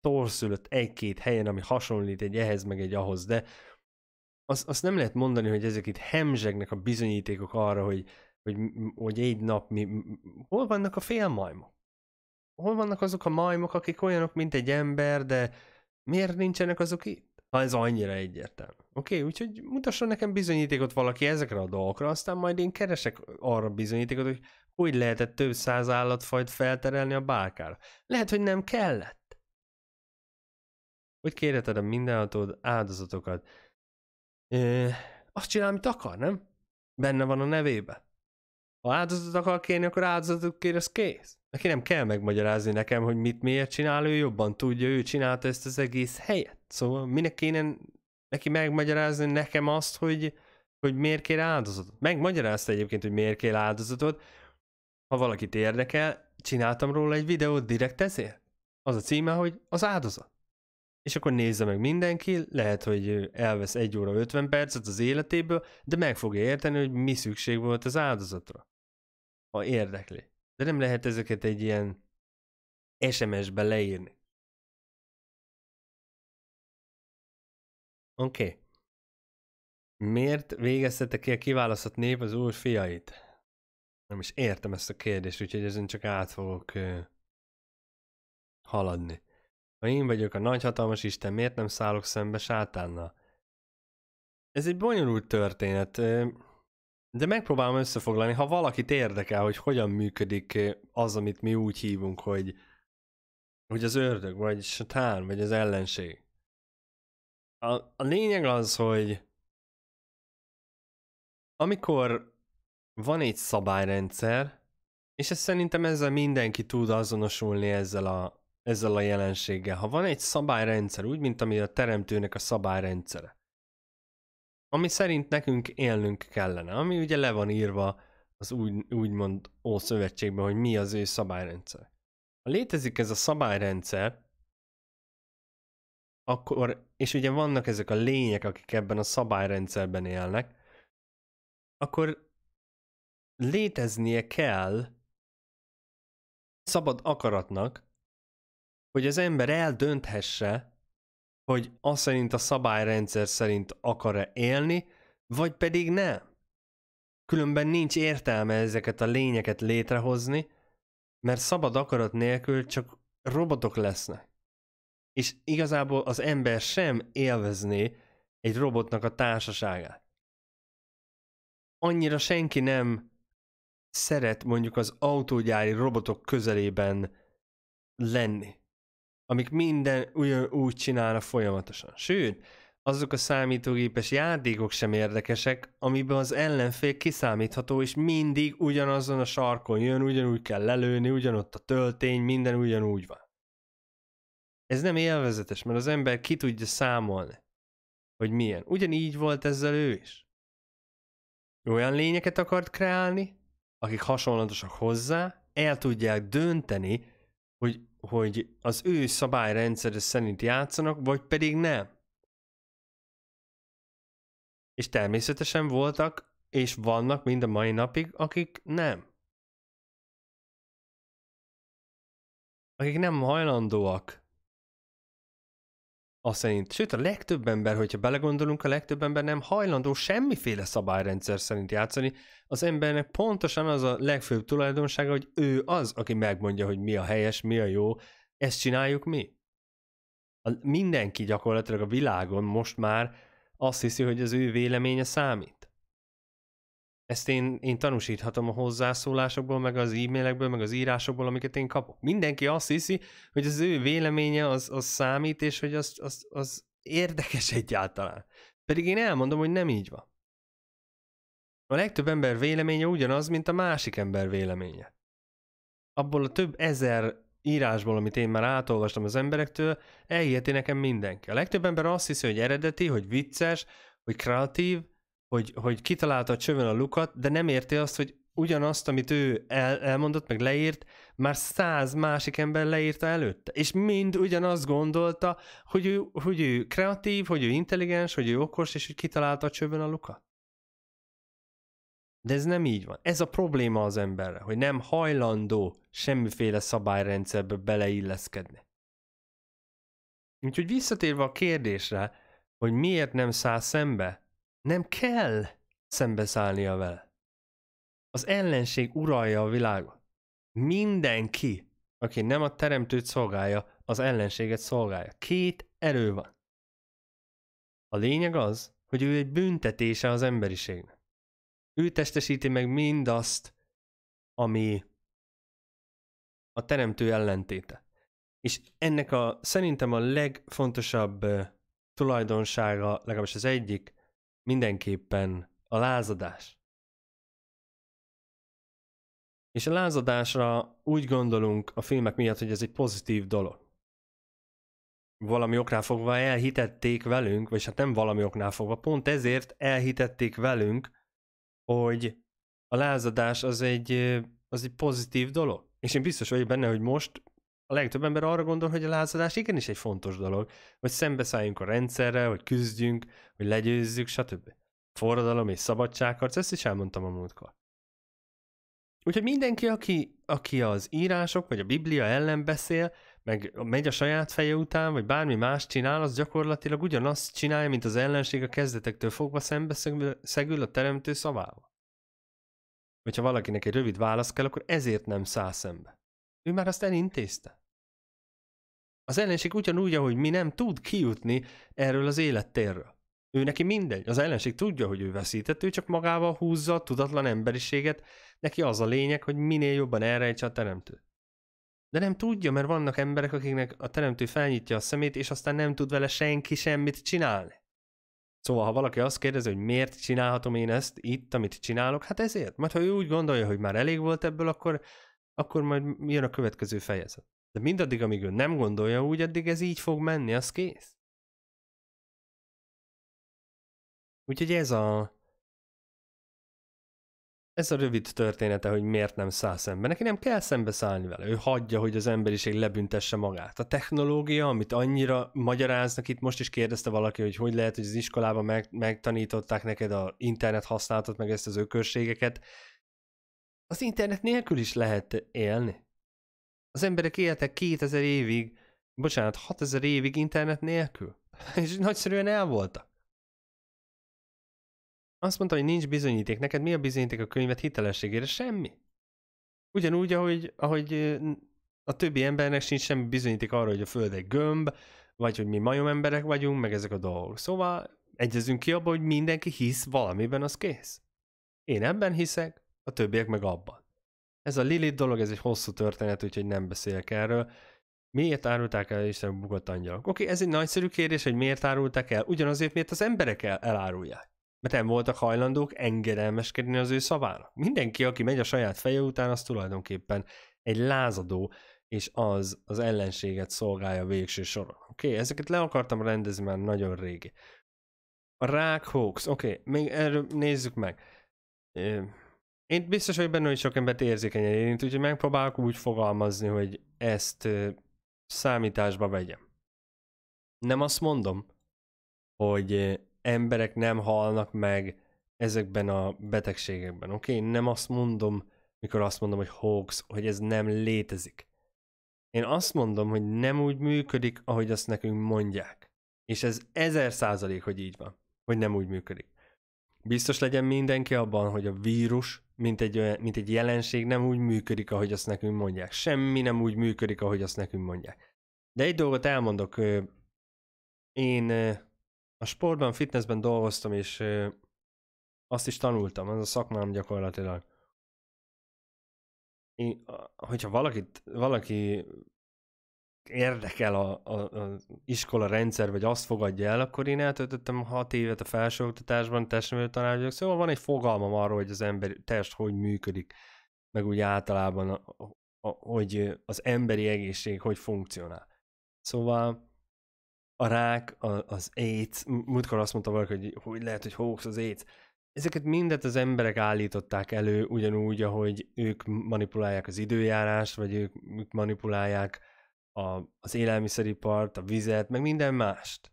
torszülött egy-két helyen, ami hasonlít egy ehhez meg egy ahhoz, de azt az nem lehet mondani, hogy ezek itt hemzsegnek a bizonyítékok arra, hogy, hogy, hogy egy nap mi... Hol vannak a félmajmok? Hol vannak azok a majmok, akik olyanok, mint egy ember, de miért nincsenek azok itt? ha ez annyira egyértelmű. Oké, okay, úgyhogy mutasson nekem bizonyítékot valaki ezekre a dolgokra, aztán majd én keresek arra bizonyítékot, hogy hogy lehetett több száz állatfajt felterelni a bárkára. Lehet, hogy nem kellett. Hogy kérheted a mindenhatód áldozatokat? E, azt csinál, amit akar, nem? Benne van a nevébe. Ha áldozatot akar kérni, akkor áldozatot kér, az kész. Neki nem kell megmagyarázni nekem, hogy mit miért csinál, ő jobban tudja, ő csinálta ezt az egész helyet. Szóval minek kéne neki megmagyarázni nekem azt, hogy, hogy miért kér áldozatot. Megmagyarázta egyébként, hogy miért kér áldozatot. Ha valakit érdekel, csináltam róla egy videót direkt ezért. Az a címe, hogy az áldozat. És akkor nézze meg mindenki, lehet, hogy elvesz 1 óra 50 percet az életéből, de meg fogja érteni, hogy mi szükség volt az áldozatra. Ha érdekli. De nem lehet ezeket egy ilyen SMS-be leírni. Oké. Okay. Miért végeztette ki a kiválasztott nép az úr fiait? Nem is értem ezt a kérdést, úgyhogy ezen csak át fogok uh, haladni. Ha én vagyok a nagyhatalmas Isten, miért nem szállok szembe sátánnal? Ez egy bonyolult történet. Uh, de megpróbálom összefoglalni, ha valakit érdekel, hogy hogyan működik eh, az, amit mi úgy hívunk, hogy, hogy az ördög, vagy satán, vagy az ellenség. A, a lényeg az, hogy amikor van egy szabályrendszer, és ez szerintem ezzel mindenki tud azonosulni ezzel a, ezzel a jelenséggel. Ha van egy szabályrendszer, úgy, mint ami a teremtőnek a szabályrendszere, ami szerint nekünk élnünk kellene, ami ugye le van írva az úgy, úgymond Ószövetségben, hogy mi az ő szabályrendszer. Ha létezik ez a szabályrendszer, akkor, és ugye vannak ezek a lények, akik ebben a szabályrendszerben élnek, akkor léteznie kell szabad akaratnak, hogy az ember eldönthesse, hogy az szerint a szabályrendszer szerint akar-e élni, vagy pedig nem. Különben nincs értelme ezeket a lényeket létrehozni, mert szabad akarat nélkül csak robotok lesznek. És igazából az ember sem élvezné egy robotnak a társaságát. Annyira senki nem szeret mondjuk az autógyári robotok közelében lenni amik minden ugyanúgy csinálnak folyamatosan. Sőt, azok a számítógépes játékok sem érdekesek, amiben az ellenfél kiszámítható, és mindig ugyanazon a sarkon jön, ugyanúgy kell lelőni, ugyanott a töltény, minden ugyanúgy van. Ez nem élvezetes, mert az ember ki tudja számolni, hogy milyen. Ugyanígy volt ezzel ő is. Olyan lényeket akart kreálni, akik hasonlatosak hozzá, el tudják dönteni, hogy, hogy az ő szabályrendszer szerint játszanak, vagy pedig nem. És természetesen voltak, és vannak mind a mai napig, akik nem. Akik nem hajlandóak a szerint, sőt a legtöbb ember, hogyha belegondolunk, a legtöbb ember nem hajlandó semmiféle szabályrendszer szerint játszani. Az embernek pontosan az a legfőbb tulajdonsága, hogy ő az, aki megmondja, hogy mi a helyes, mi a jó, ezt csináljuk mi. A, mindenki gyakorlatilag a világon most már azt hiszi, hogy az ő véleménye számít. Ezt én, én tanúsíthatom a hozzászólásokból, meg az e-mailekből, meg az írásokból, amiket én kapok. Mindenki azt hiszi, hogy az ő véleménye az, az számít, és hogy az, az, az érdekes egyáltalán. Pedig én elmondom, hogy nem így van. A legtöbb ember véleménye ugyanaz, mint a másik ember véleménye. Abból a több ezer írásból, amit én már átolvastam az emberektől, elhiheti nekem mindenki. A legtöbb ember azt hiszi, hogy eredeti, hogy vicces, hogy kreatív, hogy, hogy kitalálta a csövön a lukat, de nem érti azt, hogy ugyanazt, amit ő el, elmondott, meg leírt, már száz másik ember leírta előtte. És mind ugyanazt gondolta, hogy ő, hogy ő kreatív, hogy ő intelligens, hogy ő okos, és hogy kitalálta a csövön a lukat. De ez nem így van. Ez a probléma az emberre, hogy nem hajlandó semmiféle szabályrendszerbe beleilleszkedni. Úgyhogy visszatérve a kérdésre, hogy miért nem száll szembe nem kell szembeszállnia vele. Az ellenség uralja a világot. Mindenki, aki nem a teremtőt szolgálja, az ellenséget szolgálja. Két erő van. A lényeg az, hogy ő egy büntetése az emberiségnek. Ő testesíti meg mindazt, ami a teremtő ellentéte. És ennek a szerintem a legfontosabb tulajdonsága, legalábbis az egyik, mindenképpen a lázadás. És a lázadásra úgy gondolunk a filmek miatt, hogy ez egy pozitív dolog. Valami oknál fogva elhitették velünk, vagy hát nem valami oknál fogva, pont ezért elhitették velünk, hogy a lázadás az egy, az egy pozitív dolog. És én biztos vagyok benne, hogy most a legtöbb ember arra gondol, hogy a lázadás igenis egy fontos dolog, hogy szembeszálljunk a rendszerrel, hogy küzdjünk, hogy legyőzzük, stb. Forradalom és szabadságharc, ezt is elmondtam a múltkor. Úgyhogy mindenki, aki, aki az írások vagy a Biblia ellen beszél, meg megy a saját feje után, vagy bármi más csinál, az gyakorlatilag ugyanazt csinálja, mint az ellenség a kezdetektől fogva szembeszegül a teremtő szavával. Hogyha valakinek egy rövid válasz kell, akkor ezért nem száll szembe. Ő már azt elintézte. Az ellenség ugyanúgy, ahogy mi nem tud kijutni erről az élettérről. Ő neki mindegy. Az ellenség tudja, hogy ő veszített, ő csak magával húzza a tudatlan emberiséget, neki az a lényeg, hogy minél jobban elrejtse a teremtőt. De nem tudja, mert vannak emberek, akiknek a teremtő felnyitja a szemét, és aztán nem tud vele senki semmit csinálni. Szóval, ha valaki azt kérdezi, hogy miért csinálhatom én ezt itt, amit csinálok, hát ezért. Mert ha ő úgy gondolja, hogy már elég volt ebből, akkor akkor majd jön a következő fejezet. De mindaddig, amíg ő nem gondolja úgy, addig ez így fog menni, az kész. Úgyhogy ez a ez a rövid története, hogy miért nem száll szembe. Neki nem kell szembe szállni vele. Ő hagyja, hogy az emberiség lebüntesse magát. A technológia, amit annyira magyaráznak, itt most is kérdezte valaki, hogy hogy lehet, hogy az iskolában meg, megtanították neked a internet használatot, meg ezt az ökörségeket. Az internet nélkül is lehet élni. Az emberek éltek 2000 évig, bocsánat, 6000 évig internet nélkül. És nagyszerűen el voltak. Azt mondta, hogy nincs bizonyíték. Neked mi a bizonyíték a könyvet hitelességére? Semmi. Ugyanúgy, ahogy, ahogy a többi embernek sincs semmi bizonyíték arra, hogy a Föld egy gömb, vagy hogy mi majom emberek vagyunk, meg ezek a dolgok. Szóval egyezünk ki abba, hogy mindenki hisz valamiben, az kész. Én ebben hiszek, a többiek meg abban. Ez a Lilith dolog, ez egy hosszú történet, úgyhogy nem beszélek erről. Miért árulták el Isten bukott angyalok? Oké, ez egy nagyszerű kérdés, hogy miért árulták el. Ugyanazért, miért az emberek el, elárulják. Mert nem voltak hajlandók engedelmeskedni az ő szavának. Mindenki, aki megy a saját feje után, az tulajdonképpen egy lázadó, és az az ellenséget szolgálja végső soron. Oké, okay, ezeket le akartam rendezni már nagyon régi. A rák hoax, oké, okay, még erről nézzük meg. Én biztos vagyok benne, hogy sok embert érzékenyen érint, úgyhogy megpróbálok úgy fogalmazni, hogy ezt számításba vegyem. Nem azt mondom, hogy emberek nem halnak meg ezekben a betegségekben, oké? Okay? Nem azt mondom, mikor azt mondom, hogy hoax, hogy ez nem létezik. Én azt mondom, hogy nem úgy működik, ahogy azt nekünk mondják. És ez ezer százalék, hogy így van, hogy nem úgy működik. Biztos legyen mindenki abban, hogy a vírus mint egy, olyan, mint egy jelenség nem úgy működik, ahogy azt nekünk mondják. Semmi nem úgy működik, ahogy azt nekünk mondják. De egy dolgot elmondok. Én a sportban, fitnessben dolgoztam, és azt is tanultam, az a szakmám gyakorlatilag. Én, hogyha valakit, valaki érdekel a, a, a iskola rendszer, vagy azt fogadja el, akkor én eltöltöttem hat évet a felsőoktatásban, testnevelő tanár vagyok, szóval van egy fogalmam arról, hogy az ember test hogy működik, meg úgy általában, a, a, hogy az emberi egészség hogy funkcionál. Szóval a rák, a, az AIDS, múltkor azt mondta valaki, hogy hogy lehet, hogy hoax az AIDS, ezeket mindet az emberek állították elő, ugyanúgy, ahogy ők manipulálják az időjárást, vagy ők manipulálják a, az élelmiszeripart, a vizet, meg minden mást.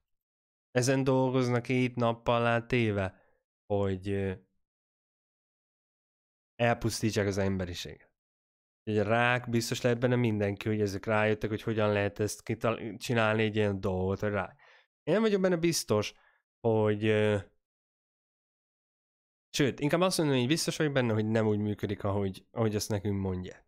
Ezen dolgoznak itt nappal téve, hogy elpusztítsák az emberiséget. Egy rák, biztos lehet benne mindenki, hogy ezek rájöttek, hogy hogyan lehet ezt kital- csinálni egy ilyen dolgot, hogy rák. Én nem vagyok benne biztos, hogy Sőt, inkább azt mondom, hogy biztos vagyok benne, hogy nem úgy működik, ahogy, ahogy azt nekünk mondják.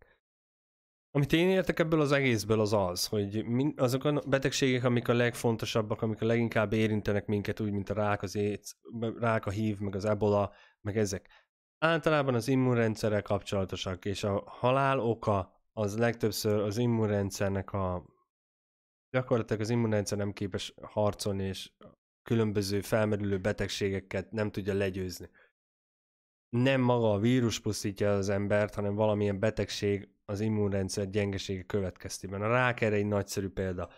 Amit én értek ebből az egészből az az, hogy azok a betegségek, amik a legfontosabbak, amik a leginkább érintenek minket, úgy, mint a rák, az éjsz, rák, a hív, meg az ebola, meg ezek. Általában az immunrendszerrel kapcsolatosak, és a halál oka az legtöbbször az immunrendszernek a... Gyakorlatilag az immunrendszer nem képes harcolni, és különböző felmerülő betegségeket nem tudja legyőzni nem maga a vírus pusztítja az embert, hanem valamilyen betegség az immunrendszer gyengesége következtében. A rák erre egy nagyszerű példa.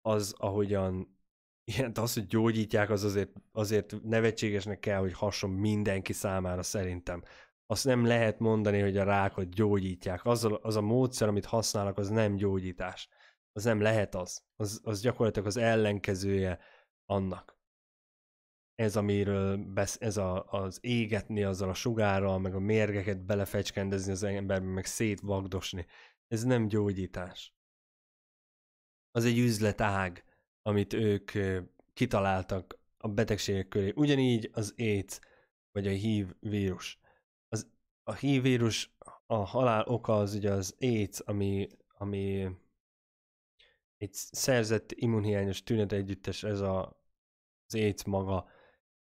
Az, ahogyan ilyen, az, hogy gyógyítják, az azért, azért nevetségesnek kell, hogy hason mindenki számára szerintem. Azt nem lehet mondani, hogy a rákot gyógyítják. Az a, az a módszer, amit használnak, az nem gyógyítás. Az nem lehet az. Az, az gyakorlatilag az ellenkezője annak ez, amiről besz, ez a, az égetni azzal a sugárral, meg a mérgeket belefecskendezni az emberbe, meg szétvagdosni, ez nem gyógyítás. Az egy üzletág, amit ők kitaláltak a betegségek köré. Ugyanígy az AIDS, vagy a HIV vírus. Az, a HIV vírus, a halál oka az ugye az AIDS, ami, ami egy szerzett immunhiányos tünet együttes, ez a, az AIDS maga,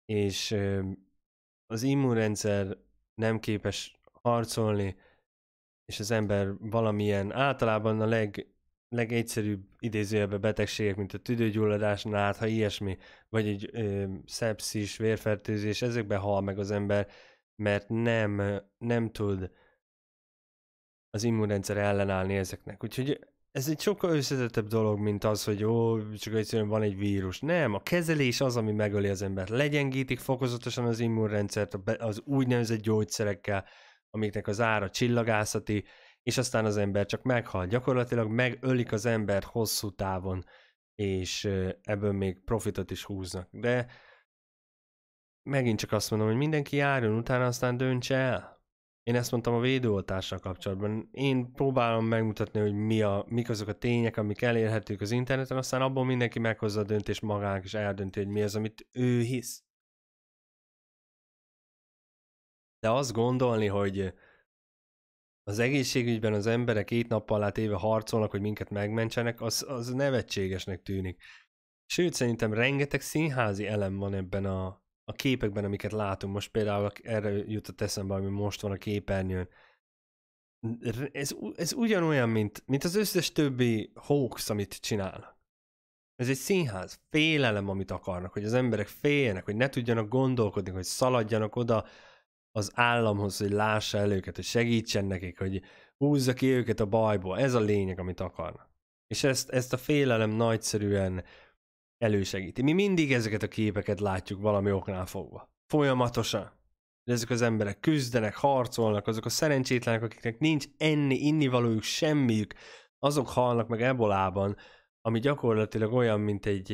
és az immunrendszer nem képes harcolni, és az ember valamilyen általában a leg, legegyszerűbb idézőjebb betegségek, mint a tüdőgyulladás, hát ha ilyesmi, vagy egy ö, szepszis, vérfertőzés, ezekben hal meg az ember, mert nem, nem tud az immunrendszer ellenállni ezeknek. Úgyhogy ez egy sokkal összetettebb dolog, mint az, hogy ó, csak egyszerűen van egy vírus. Nem, a kezelés az, ami megöli az embert. Legyengítik fokozatosan az immunrendszert az úgynevezett gyógyszerekkel, amiknek az ára csillagászati, és aztán az ember csak meghal. Gyakorlatilag megölik az embert hosszú távon, és ebből még profitot is húznak. De megint csak azt mondom, hogy mindenki járjon utána, aztán döntse el. Én ezt mondtam a védőoltással kapcsolatban. Én próbálom megmutatni, hogy mi a, mik azok a tények, amik elérhetők az interneten, aztán abból mindenki meghozza a döntést magának, és eldönti, hogy mi az, amit ő hisz. De azt gondolni, hogy az egészségügyben az emberek két nappal alá éve harcolnak, hogy minket megmentsenek, az, az nevetségesnek tűnik. Sőt, szerintem rengeteg színházi elem van ebben a a képekben, amiket látunk, most például erre jutott eszembe, ami most van a képernyőn, ez, ez ugyanolyan, mint, mint az összes többi hoax, amit csinálnak. Ez egy színház, félelem, amit akarnak, hogy az emberek féljenek, hogy ne tudjanak gondolkodni, hogy szaladjanak oda az államhoz, hogy lássa el őket, hogy segítsen nekik, hogy húzza ki őket a bajból. Ez a lényeg, amit akarnak. És ezt, ezt a félelem nagyszerűen elősegíti. Mi mindig ezeket a képeket látjuk valami oknál fogva. Folyamatosan. De ezek az emberek küzdenek, harcolnak, azok a szerencsétlenek, akiknek nincs enni, innivalójuk, semmiük, azok halnak meg ebolában, ami gyakorlatilag olyan, mint egy,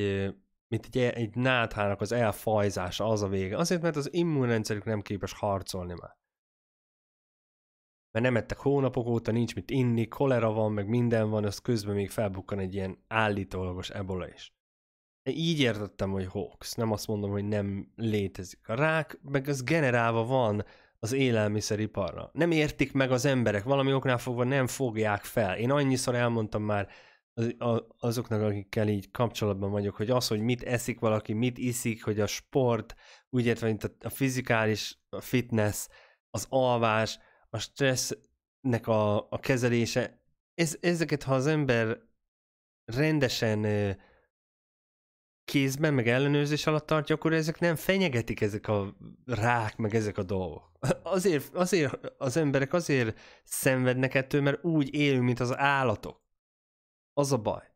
mint egy, egy náthának az elfajzása, az a vége. Azért, mert az immunrendszerük nem képes harcolni már. Mert nem ettek hónapok óta, nincs mit inni, kolera van, meg minden van, az közben még felbukkan egy ilyen állítólagos ebola is. Így értettem, hogy hoax. Nem azt mondom, hogy nem létezik. A rák, meg az generálva van az élelmiszeriparra. Nem értik meg az emberek, valami oknál fogva nem fogják fel. Én annyiszor elmondtam már az, a, azoknak, akikkel így kapcsolatban vagyok, hogy az, hogy mit eszik valaki, mit iszik, hogy a sport, úgy értve, mint a, a fizikális a fitness, az alvás, a stressznek a, a kezelése, ez, ezeket ha az ember rendesen kézben, meg ellenőrzés alatt tartja, akkor ezek nem fenyegetik ezek a rák, meg ezek a dolgok. Azért, azért az emberek azért szenvednek ettől, mert úgy élünk, mint az állatok. Az a baj.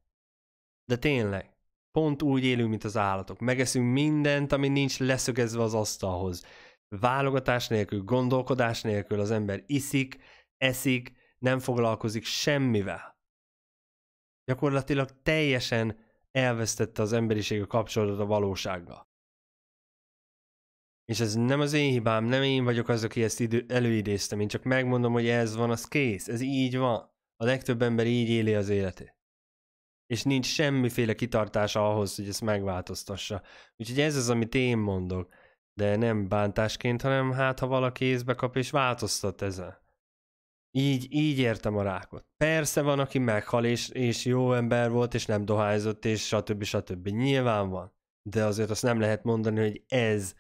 De tényleg, pont úgy élünk, mint az állatok. Megeszünk mindent, ami nincs leszögezve az asztalhoz. Válogatás nélkül, gondolkodás nélkül az ember iszik, eszik, nem foglalkozik semmivel. Gyakorlatilag teljesen elvesztette az emberiség a kapcsolatot a valósággal. És ez nem az én hibám, nem én vagyok az, aki ezt idő, előidéztem, én csak megmondom, hogy ez van, az kész, ez így van. A legtöbb ember így éli az életét. És nincs semmiféle kitartása ahhoz, hogy ezt megváltoztassa. Úgyhogy ez az, amit én mondok. De nem bántásként, hanem hát, ha valaki észbe kap és változtat ezen. Így, így értem a rákot. Persze van, aki meghal, és, és jó ember volt, és nem dohányzott, és stb. stb. Nyilván van. De azért azt nem lehet mondani, hogy ez,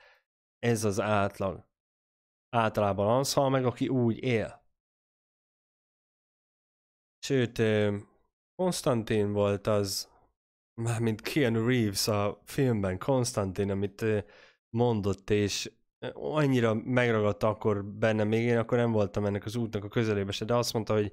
ez az átlag. Általában az hal meg, aki úgy él. Sőt, Konstantin volt az, mármint Keanu Reeves a filmben, Konstantin, amit mondott, és annyira megragadta akkor benne még én akkor nem voltam ennek az útnak a közelébe se, de azt mondta, hogy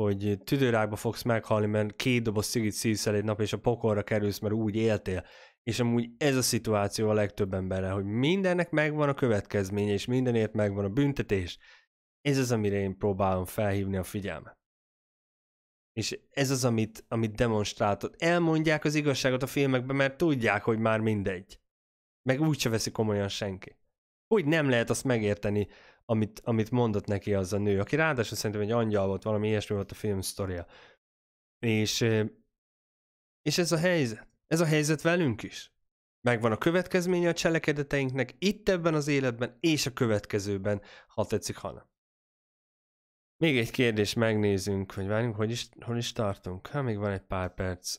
hogy tüdőrákba fogsz meghalni, mert két doboz cigit szívsz el egy nap, és a pokorra kerülsz, mert úgy éltél. És amúgy ez a szituáció a legtöbb emberre, hogy mindennek megvan a következménye, és mindenért megvan a büntetés. Ez az, amire én próbálom felhívni a figyelmet. És ez az, amit, amit demonstráltad. Elmondják az igazságot a filmekben, mert tudják, hogy már mindegy. Meg úgyse veszi komolyan senki hogy nem lehet azt megérteni, amit, amit mondott neki az a nő, aki ráadásul szerintem egy angyal volt, valami ilyesmi volt a film sztoria. És, és ez a helyzet. Ez a helyzet velünk is. Megvan a következménye a cselekedeteinknek itt ebben az életben és a következőben, ha tetszik, ha nem. Még egy kérdés, megnézünk, hogy várjunk, hogy is, hol is tartunk. Ha még van egy pár perc.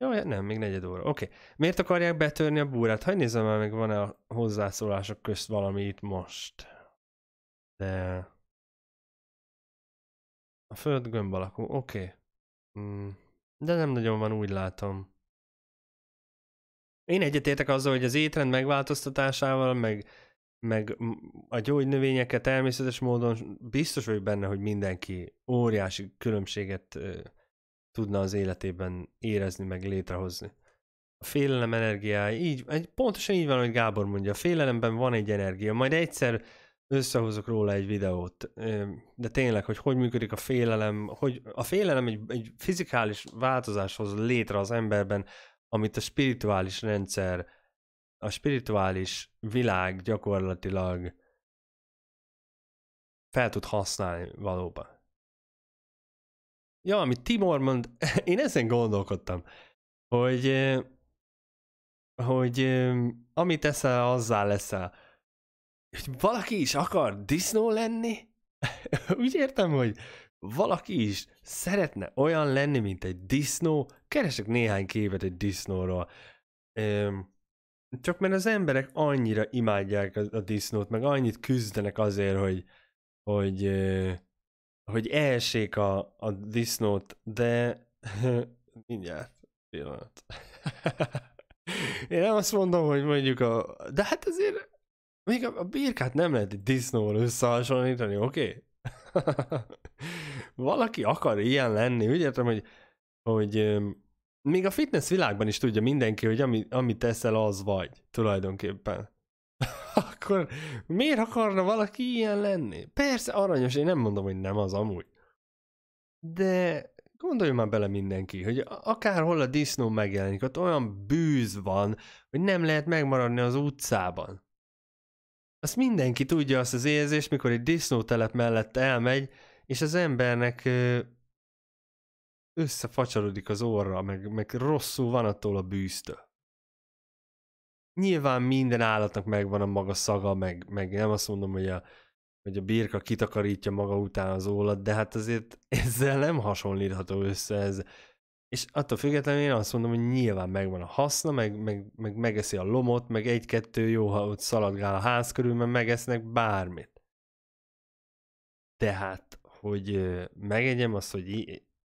Jó, nem, még negyed óra. Oké. Okay. Miért akarják betörni a búrát? Hogy nézem már, meg van-e a hozzászólások közt valami itt most. De... A föld gömb alakú. Oké. Okay. Mm. De nem nagyon van, úgy látom. Én egyetértek azzal, hogy az étrend megváltoztatásával, meg, meg a gyógynövényeket természetes módon biztos vagyok benne, hogy mindenki óriási különbséget tudna az életében érezni, meg létrehozni. A félelem energiája, így, egy, pontosan így van, hogy Gábor mondja, a félelemben van egy energia, majd egyszer összehozok róla egy videót, de tényleg, hogy hogy működik a félelem, hogy a félelem egy, egy fizikális változáshoz létre az emberben, amit a spirituális rendszer, a spirituális világ gyakorlatilag fel tud használni valóban. Ja, amit Timor mond, én ezen gondolkodtam, hogy hogy amit eszel, azzá leszel. Valaki is akar disznó lenni? Úgy értem, hogy valaki is szeretne olyan lenni, mint egy disznó, keresek néhány képet egy disznóról. csak mert az emberek annyira imádják a, disznót, meg annyit küzdenek azért, hogy, hogy, hogy elsék a, a disznót, de mindjárt pillanat. Én nem azt mondom, hogy mondjuk a... De hát azért még a, a birkát nem lehet egy disznóval összehasonlítani, oké? Okay? Valaki akar ilyen lenni, úgy értem, hogy, hogy még a fitness világban is tudja mindenki, hogy ami, amit teszel, az vagy tulajdonképpen akkor miért akarna valaki ilyen lenni? Persze aranyos, én nem mondom, hogy nem az amúgy. De gondolj már bele mindenki, hogy akárhol a disznó megjelenik, ott olyan bűz van, hogy nem lehet megmaradni az utcában. Azt mindenki tudja azt az érzést, mikor egy disznótelep mellett elmegy, és az embernek összefacsarodik az orra, meg, meg rosszul van attól a bűztől nyilván minden állatnak megvan a maga szaga, meg, meg nem azt mondom, hogy a, hogy a birka kitakarítja maga után az ólat, de hát azért ezzel nem hasonlítható össze ez. És attól függetlenül én azt mondom, hogy nyilván megvan a haszna, meg, meg, meg megeszi a lomot, meg egy-kettő jó, ha ott szaladgál a ház körül, mert megesznek bármit. Tehát, hogy megegyem azt, hogy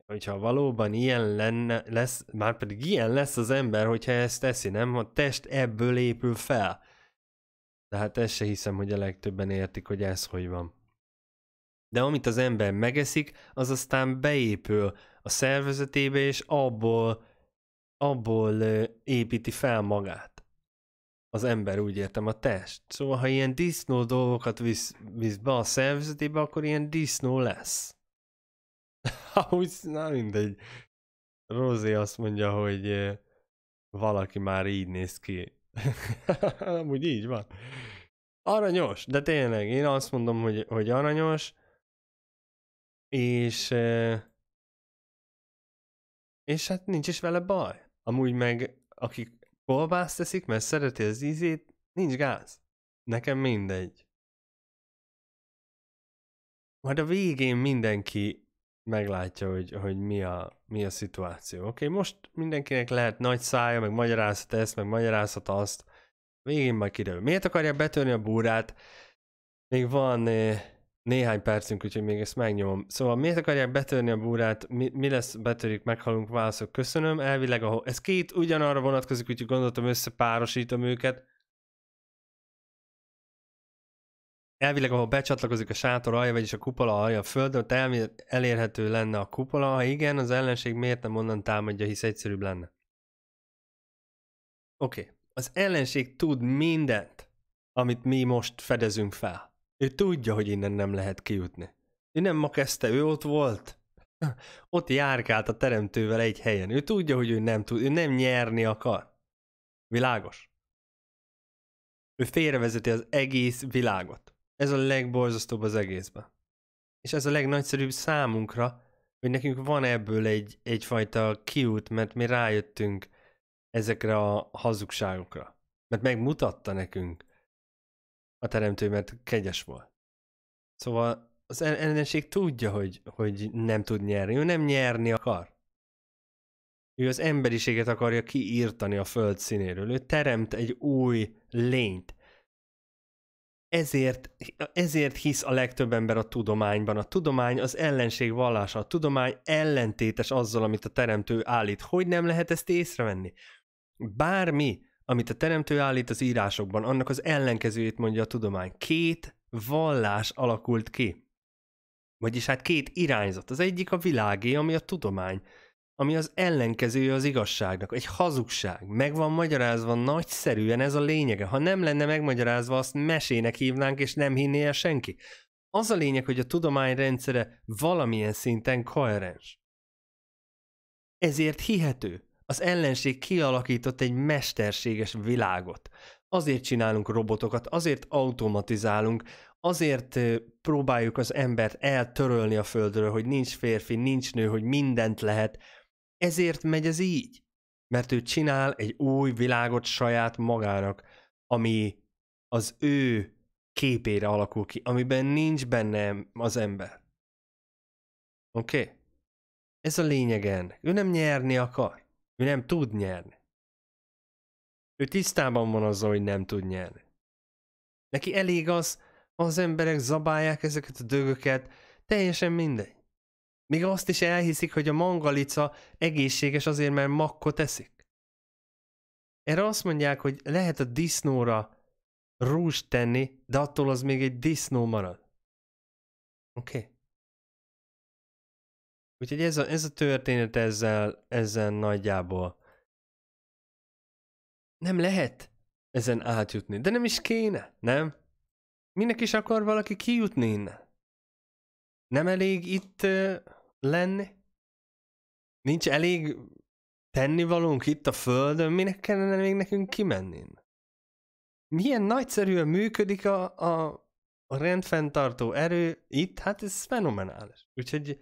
hogyha valóban ilyen lenne, lesz, már pedig ilyen lesz az ember, hogyha ezt teszi, nem? A test ebből épül fel. De hát ezt se hiszem, hogy a legtöbben értik, hogy ez hogy van. De amit az ember megeszik, az aztán beépül a szervezetébe, és abból, abból építi fel magát. Az ember, úgy értem, a test. Szóval, ha ilyen disznó dolgokat visz, visz be a szervezetébe, akkor ilyen disznó lesz. Amúgy, na mindegy. Rózi azt mondja, hogy valaki már így néz ki. Amúgy így van. Aranyos, de tényleg, én azt mondom, hogy, hogy aranyos, és és hát nincs is vele baj. Amúgy meg, akik kolbászt teszik, mert szereti az ízét, nincs gáz. Nekem mindegy. Majd a végén mindenki meglátja, hogy, hogy mi, a, mi a szituáció. Oké, okay, most mindenkinek lehet nagy szája, meg magyarázhat ezt, meg magyarázhat azt. Végén majd kiderül. Miért akarja betörni a búrát? Még van né, eh, néhány percünk, úgyhogy még ezt megnyomom. Szóval miért akarják betörni a búrát? Mi, mi lesz, betörik, meghalunk, válaszok, köszönöm. Elvileg, ahol ez két ugyanarra vonatkozik, úgyhogy gondoltam, összepárosítom őket. elvileg, ahol becsatlakozik a sátor alja, vagyis a kupola alja a földön, ott elérhető lenne a kupola, ha igen, az ellenség miért nem onnan támadja, hisz egyszerűbb lenne. Oké, okay. az ellenség tud mindent, amit mi most fedezünk fel. Ő tudja, hogy innen nem lehet kijutni. Ő nem ma kezdte, ő ott volt. Ott járkált a teremtővel egy helyen. Ő tudja, hogy ő nem tud, ő nem nyerni akar. Világos? Ő félrevezeti az egész világot. Ez a legborzasztóbb az egészben. És ez a legnagyszerűbb számunkra, hogy nekünk van ebből egy, egyfajta kiút, mert mi rájöttünk ezekre a hazugságokra. Mert megmutatta nekünk a teremtő, mert kegyes volt. Szóval az ellenség tudja, hogy, hogy nem tud nyerni. Ő nem nyerni akar. Ő az emberiséget akarja kiírtani a föld színéről. Ő teremt egy új lényt ezért, ezért hisz a legtöbb ember a tudományban. A tudomány az ellenség vallása. A tudomány ellentétes azzal, amit a teremtő állít. Hogy nem lehet ezt észrevenni? Bármi, amit a teremtő állít az írásokban, annak az ellenkezőjét mondja a tudomány. Két vallás alakult ki. Vagyis hát két irányzat. Az egyik a világé, ami a tudomány ami az ellenkezője az igazságnak, egy hazugság. Meg van magyarázva nagyszerűen, ez a lényege. Ha nem lenne megmagyarázva, azt mesének hívnánk, és nem hinné el senki. Az a lényeg, hogy a tudomány rendszere valamilyen szinten koherens. Ezért hihető. Az ellenség kialakított egy mesterséges világot. Azért csinálunk robotokat, azért automatizálunk, azért próbáljuk az embert eltörölni a földről, hogy nincs férfi, nincs nő, hogy mindent lehet, ezért megy ez így. Mert ő csinál egy új világot saját magának, ami az ő képére alakul ki, amiben nincs benne az ember. Oké? Okay? Ez a lényeg ennek. Ő nem nyerni akar. Ő nem tud nyerni. Ő tisztában van azzal, hogy nem tud nyerni. Neki elég az, ha az emberek zabálják ezeket a dögöket, teljesen mindegy. Még azt is elhiszik, hogy a mangalica egészséges azért, mert makkot eszik. Erre azt mondják, hogy lehet a disznóra rúst tenni, de attól az még egy disznó marad. Oké. Okay. Úgyhogy ez a, ez a történet ezzel, ezzel nagyjából. Nem lehet ezen átjutni, de nem is kéne, nem? Minek is akar valaki kijutni innen? Nem elég itt uh, lenni? Nincs elég tennivalónk itt a földön, minek kellene még nekünk kimenni? Milyen nagyszerűen működik a, a, a rendfenntartó erő itt, hát ez fenomenális. Úgyhogy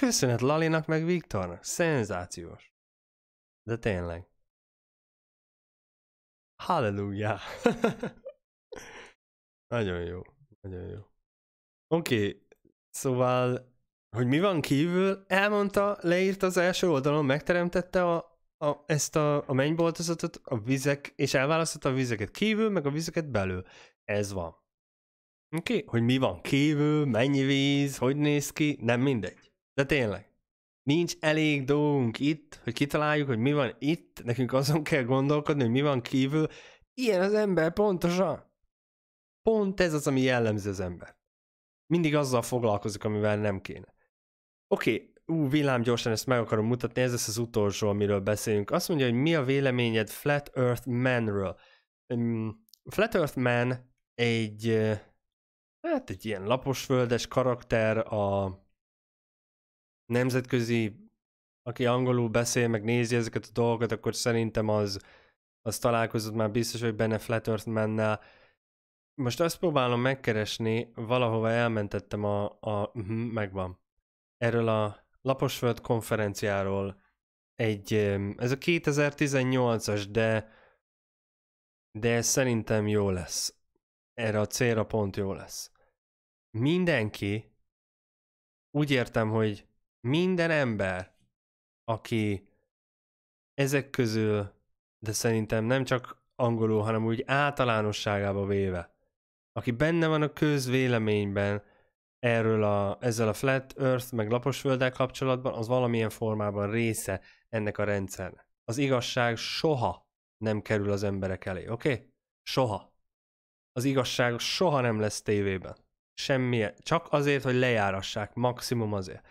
köszönet Lalinak meg Viktornak, szenzációs. De tényleg. Halleluja! nagyon jó, nagyon jó. Oké, okay, szóval hogy mi van kívül, elmondta, leírt az első oldalon, megteremtette a, a, ezt a, a mennyboltozatot, a vizek, és elválasztotta a vizeket kívül, meg a vizeket belül. Ez van. Oké, okay? hogy mi van kívül, mennyi víz, hogy néz ki, nem mindegy. De tényleg, nincs elég dolgunk itt, hogy kitaláljuk, hogy mi van itt, nekünk azon kell gondolkodni, hogy mi van kívül. Ilyen az ember pontosan. Pont ez az, ami jellemzi az ember. Mindig azzal foglalkozik, amivel nem kéne. Oké, okay, ú, villám gyorsan ezt meg akarom mutatni, ez lesz az utolsó, amiről beszélünk. Azt mondja, hogy mi a véleményed Flat Earth Manről. Um, Flat Earth Man egy, hát egy ilyen laposföldes karakter a nemzetközi, aki angolul beszél, meg nézi ezeket a dolgokat, akkor szerintem az, az találkozott már biztos, hogy benne Flat Earth mennel. Most azt próbálom megkeresni, valahova elmentettem a, a uh megvan erről a Laposföld konferenciáról egy, ez a 2018-as, de de ez szerintem jó lesz. Erre a célra pont jó lesz. Mindenki, úgy értem, hogy minden ember, aki ezek közül, de szerintem nem csak angolul, hanem úgy általánosságába véve, aki benne van a közvéleményben, erről a, ezzel a Flat Earth meg lapos laposfölddel kapcsolatban, az valamilyen formában része ennek a rendszernek. Az igazság soha nem kerül az emberek elé, oké? Okay? Soha. Az igazság soha nem lesz tévében. Semmilyen. Csak azért, hogy lejárassák, maximum azért.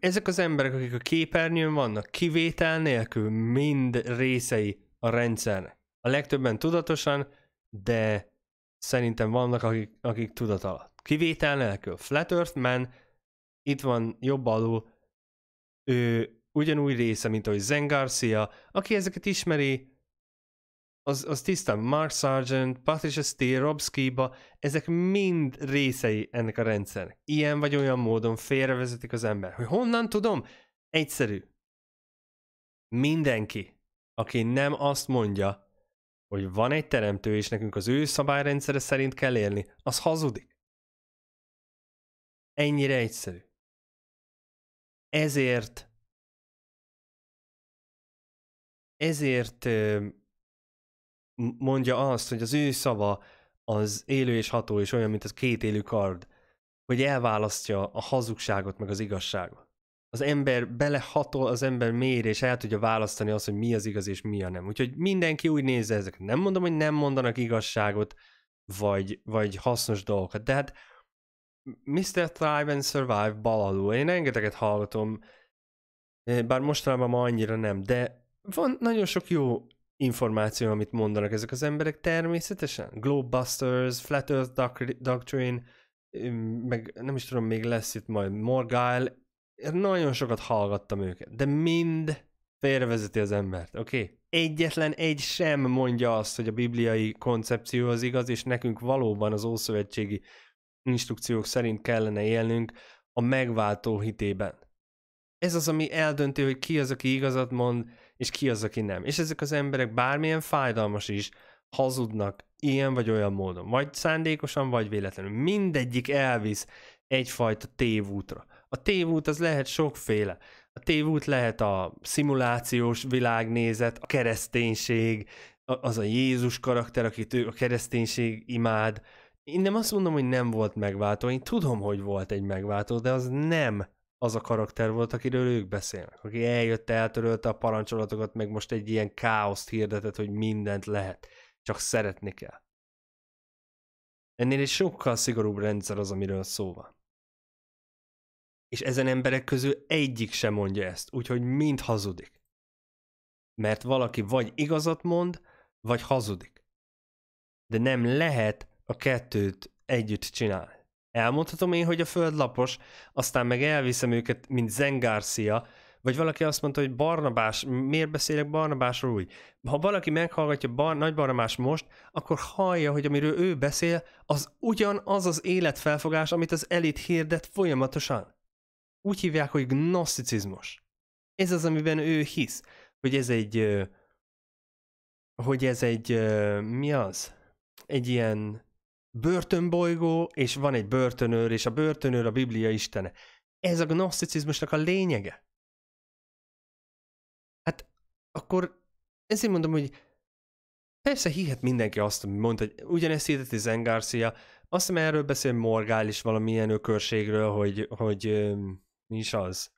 Ezek az emberek, akik a képernyőn vannak, kivétel nélkül mind részei a rendszernek. A legtöbben tudatosan, de szerintem vannak, akik, akik tudat alatt kivétel nélkül Flat Earth Man, itt van jobb alul, ő ugyanúgy része, mint ahogy Zen Garcia, aki ezeket ismeri, az, az tisztán Mark Sargent, Patricia Steele, Rob Skiba, ezek mind részei ennek a rendszernek. Ilyen vagy olyan módon félrevezetik az ember. Hogy honnan tudom? Egyszerű. Mindenki, aki nem azt mondja, hogy van egy teremtő, és nekünk az ő szabályrendszere szerint kell élni, az hazudik. Ennyire egyszerű. Ezért ezért mondja azt, hogy az ő szava az élő és ható, és olyan, mint az két élő kard, hogy elválasztja a hazugságot meg az igazságot. Az ember belehatol, az ember mér, és el tudja választani azt, hogy mi az igaz és mi a nem. Úgyhogy mindenki úgy nézze ezeket. Nem mondom, hogy nem mondanak igazságot, vagy, vagy hasznos dolgokat, de hát Mr. Thrive and Survive balaló. Én rengeteget hallgatom, bár mostanában ma annyira nem, de van nagyon sok jó információ, amit mondanak ezek az emberek természetesen. Globusters, Flat Earth Doctrine, meg nem is tudom, még lesz itt majd Én Nagyon sokat hallgattam őket, de mind félrevezeti az embert, oké? Okay? Egyetlen egy sem mondja azt, hogy a bibliai koncepció az igaz, és nekünk valóban az ószövetségi instrukciók szerint kellene élnünk a megváltó hitében. Ez az, ami eldönti, hogy ki az, aki igazat mond, és ki az, aki nem. És ezek az emberek bármilyen fájdalmas is, hazudnak ilyen vagy olyan módon, vagy szándékosan, vagy véletlenül. Mindegyik elvisz egyfajta tévútra. A tévút az lehet sokféle. A tévút lehet a szimulációs világnézet, a kereszténység, az a Jézus karakter, akit ő a kereszténység imád, én nem azt mondom, hogy nem volt megváltó, én tudom, hogy volt egy megváltó, de az nem az a karakter volt, akiről ők beszélnek, aki eljött, eltörölte a parancsolatokat, meg most egy ilyen káoszt hirdetett, hogy mindent lehet, csak szeretni kell. Ennél egy sokkal szigorúbb rendszer az, amiről szó van. És ezen emberek közül egyik sem mondja ezt, úgyhogy mind hazudik. Mert valaki vagy igazat mond, vagy hazudik. De nem lehet a kettőt együtt csinál. Elmondhatom én, hogy a föld lapos, aztán meg elviszem őket, mint Zengárszia, vagy valaki azt mondta, hogy Barnabás, miért beszélek Barnabásról úgy? Ha valaki meghallgatja Bar- Nagy Barnabás most, akkor hallja, hogy amiről ő beszél, az ugyanaz az életfelfogás, amit az elit hirdet folyamatosan. Úgy hívják, hogy gnoszticizmus. Ez az, amiben ő hisz, hogy ez egy, hogy ez egy, mi az? Egy ilyen börtönbolygó, és van egy börtönőr, és a börtönőr a Biblia istene. Ez a gnoszticizmusnak a lényege. Hát akkor ezért mondom, hogy persze hihet mindenki azt, hogy mondta, hogy ugyanezt hihetett Zen Garcia, azt hiszem erről beszél Morgál is valamilyen ökörségről, hogy, hogy mi is az?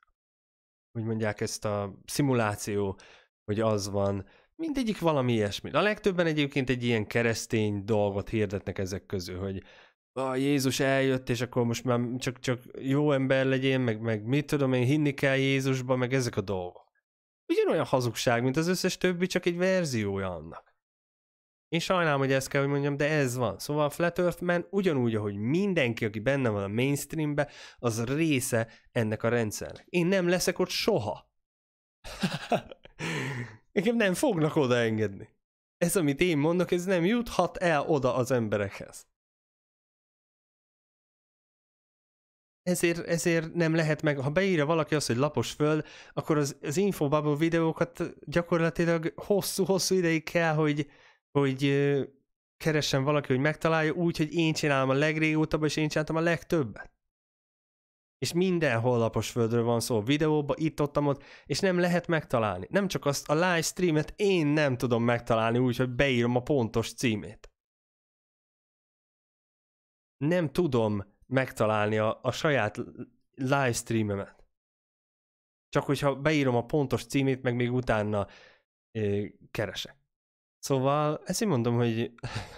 Hogy mondják ezt a szimuláció, hogy az van, Mindegyik valami ilyesmi. A legtöbben egyébként egy ilyen keresztény dolgot hirdetnek ezek közül, hogy a Jézus eljött, és akkor most már csak, csak jó ember legyen, meg, meg mit tudom én, hinni kell Jézusba, meg ezek a dolgok. Ugyanolyan hazugság, mint az összes többi, csak egy verziója annak. Én sajnálom, hogy ezt kell, hogy mondjam, de ez van. Szóval a Flat Earth Man ugyanúgy, ahogy mindenki, aki benne van a mainstreambe, az része ennek a rendszernek. Én nem leszek ott soha. Nekem nem fognak odaengedni. Ez, amit én mondok, ez nem juthat el oda az emberekhez. Ezért, ezért nem lehet meg, ha beírja valaki azt, hogy lapos föl, akkor az, az infobubble videókat gyakorlatilag hosszú-hosszú ideig kell, hogy, hogy keressen valaki, hogy megtalálja úgy, hogy én csinálom a legrégóta, és én csináltam a legtöbbet és mindenhol lapos földről van szó, videóba, itt ott, ott, és nem lehet megtalálni. Nem csak azt a live streamet én nem tudom megtalálni úgy, hogy beírom a pontos címét. Nem tudom megtalálni a, a saját live streamemet. Csak hogyha beírom a pontos címét, meg még utána ö, keresek. Szóval ezt én mondom, hogy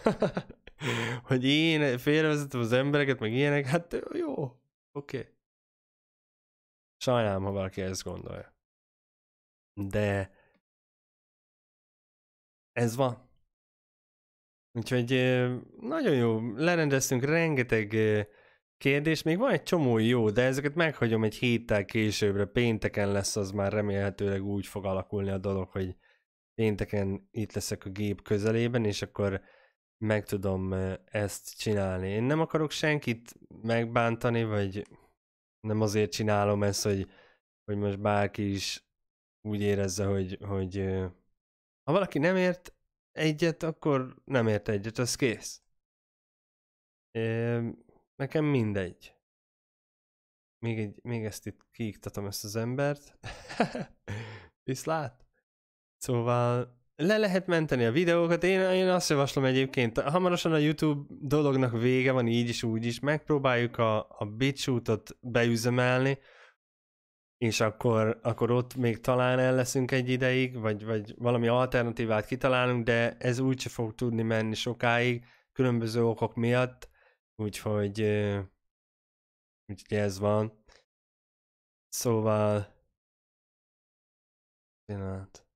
hogy én félrevezetem az embereket, meg ilyenek, hát jó, oké. Okay. Sajnálom, ha valaki ezt gondolja. De ez van. Úgyhogy nagyon jó, lerendeztünk rengeteg kérdést, még van egy csomó jó, de ezeket meghagyom egy héttel későbbre, pénteken lesz az már remélhetőleg úgy fog alakulni a dolog, hogy pénteken itt leszek a gép közelében, és akkor meg tudom ezt csinálni. Én nem akarok senkit megbántani, vagy nem azért csinálom ezt, hogy, hogy most bárki is úgy érezze, hogy, hogy ha valaki nem ért egyet, akkor nem ért egyet, az kész. Nekem mindegy. Még, egy, még ezt itt kiiktatom ezt az embert. Viszlát. Szóval le lehet menteni a videókat, én, én azt javaslom egyébként, hamarosan a YouTube dolognak vége van így is, úgy is, megpróbáljuk a, a bitchútot beüzemelni, és akkor, akkor ott még talán el leszünk egy ideig, vagy, vagy valami alternatívát kitalálunk, de ez úgyse fog tudni menni sokáig, különböző okok miatt, úgyhogy, úgyhogy ez van. Szóval... Pillanat.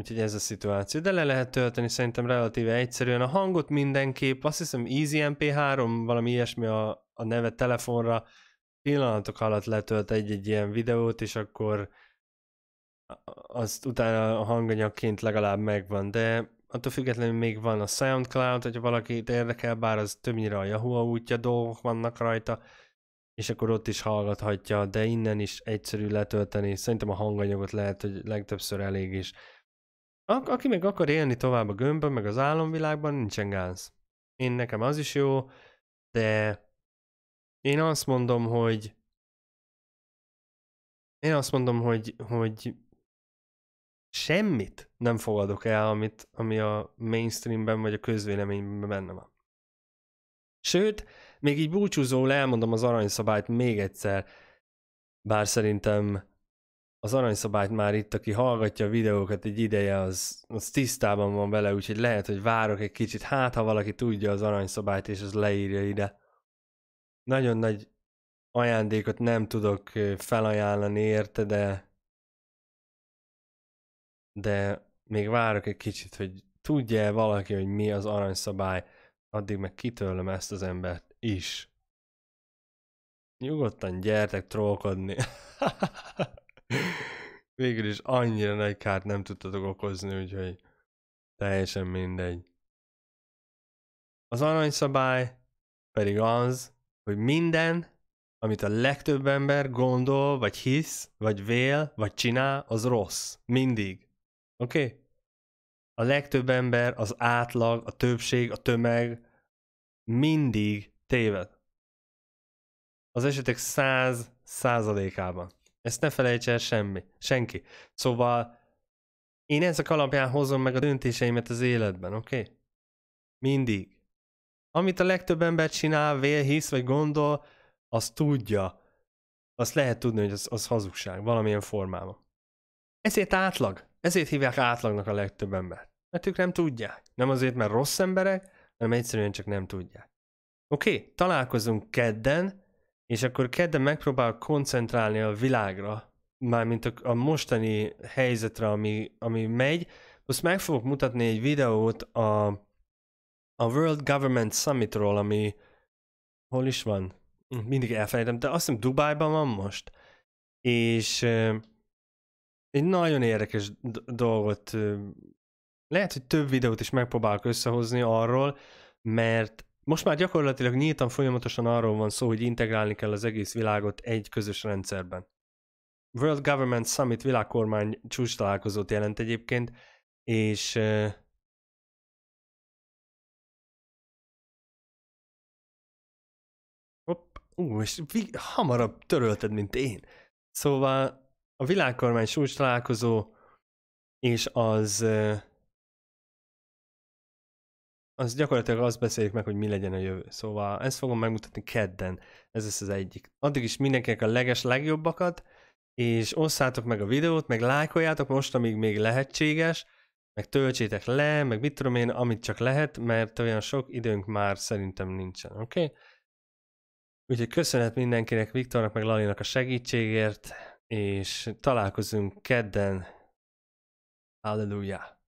Úgyhogy ez a szituáció. De le lehet tölteni szerintem relatíve egyszerűen. A hangot mindenképp, azt hiszem Easy MP3, valami ilyesmi a, a neve telefonra pillanatok alatt letölt egy-egy ilyen videót, és akkor azt utána a hanganyagként legalább megvan, de attól függetlenül még van a SoundCloud, hogyha valakit érdekel, bár az többnyire a Yahoo útja dolgok vannak rajta, és akkor ott is hallgathatja, de innen is egyszerű letölteni. Szerintem a hanganyagot lehet, hogy legtöbbször elég is. A- aki meg akar élni tovább a gömbön, meg az álomvilágban, nincsen gáz. Én nekem az is jó, de én azt mondom, hogy én azt mondom, hogy, hogy semmit nem fogadok el, amit, ami a mainstreamben vagy a közvéleményben benne van. Sőt, még így búcsúzóul elmondom az aranyszabályt még egyszer, bár szerintem az aranyszabályt már itt, aki hallgatja a videókat egy ideje, az, az tisztában van vele, úgyhogy lehet, hogy várok egy kicsit, hát ha valaki tudja az aranyszabályt, és az leírja ide. Nagyon nagy ajándékot nem tudok felajánlani érte, de de még várok egy kicsit, hogy tudja valaki, hogy mi az aranyszabály, addig meg kitörlöm ezt az embert is. Nyugodtan gyertek trollkodni. Végül is annyira nagy kárt nem tudtatok okozni, úgyhogy teljesen mindegy. Az aranyszabály pedig az, hogy minden, amit a legtöbb ember gondol, vagy hisz, vagy vél, vagy csinál, az rossz. Mindig. Oké? Okay? A legtöbb ember, az átlag, a többség, a tömeg mindig téved. Az esetek száz százalékában. Ezt ne felejts el semmi, senki. Szóval én ezek alapján hozom meg a döntéseimet az életben, oké? Okay? Mindig. Amit a legtöbb ember csinál, vél, hisz vagy gondol, az tudja. Azt lehet tudni, hogy az, az hazugság valamilyen formában. Ezért átlag. Ezért hívják átlagnak a legtöbb embert. Mert ők nem tudják. Nem azért, mert rossz emberek, hanem egyszerűen csak nem tudják. Oké, okay, találkozunk kedden, és akkor kedden megpróbál koncentrálni a világra, mármint a, a mostani helyzetre, ami, ami megy. Most meg fogok mutatni egy videót a, a World Government Summitról, ami hol is van? Hm, mindig elfelejtem, de azt hiszem Dubájban van most. És egy nagyon érdekes dolgot, lehet, hogy több videót is megpróbálok összehozni arról, mert most már gyakorlatilag nyíltan folyamatosan arról van szó, hogy integrálni kell az egész világot egy közös rendszerben. World Government Summit világkormány csúcs találkozót jelent egyébként, és uh, hopp, és vi- hamarabb törölted, mint én. Szóval a világkormány csúcs találkozó és az uh, az gyakorlatilag azt beszéljük meg, hogy mi legyen a jövő. Szóval ezt fogom megmutatni kedden. Ez lesz az egyik. Addig is mindenkinek a leges legjobbakat, és osszátok meg a videót, meg lájkoljátok most, amíg még lehetséges, meg töltsétek le, meg mit tudom én, amit csak lehet, mert olyan sok időnk már szerintem nincsen, oké? Okay? Úgyhogy köszönet mindenkinek, Viktornak meg Lalinak a segítségért, és találkozunk kedden. Halleluja!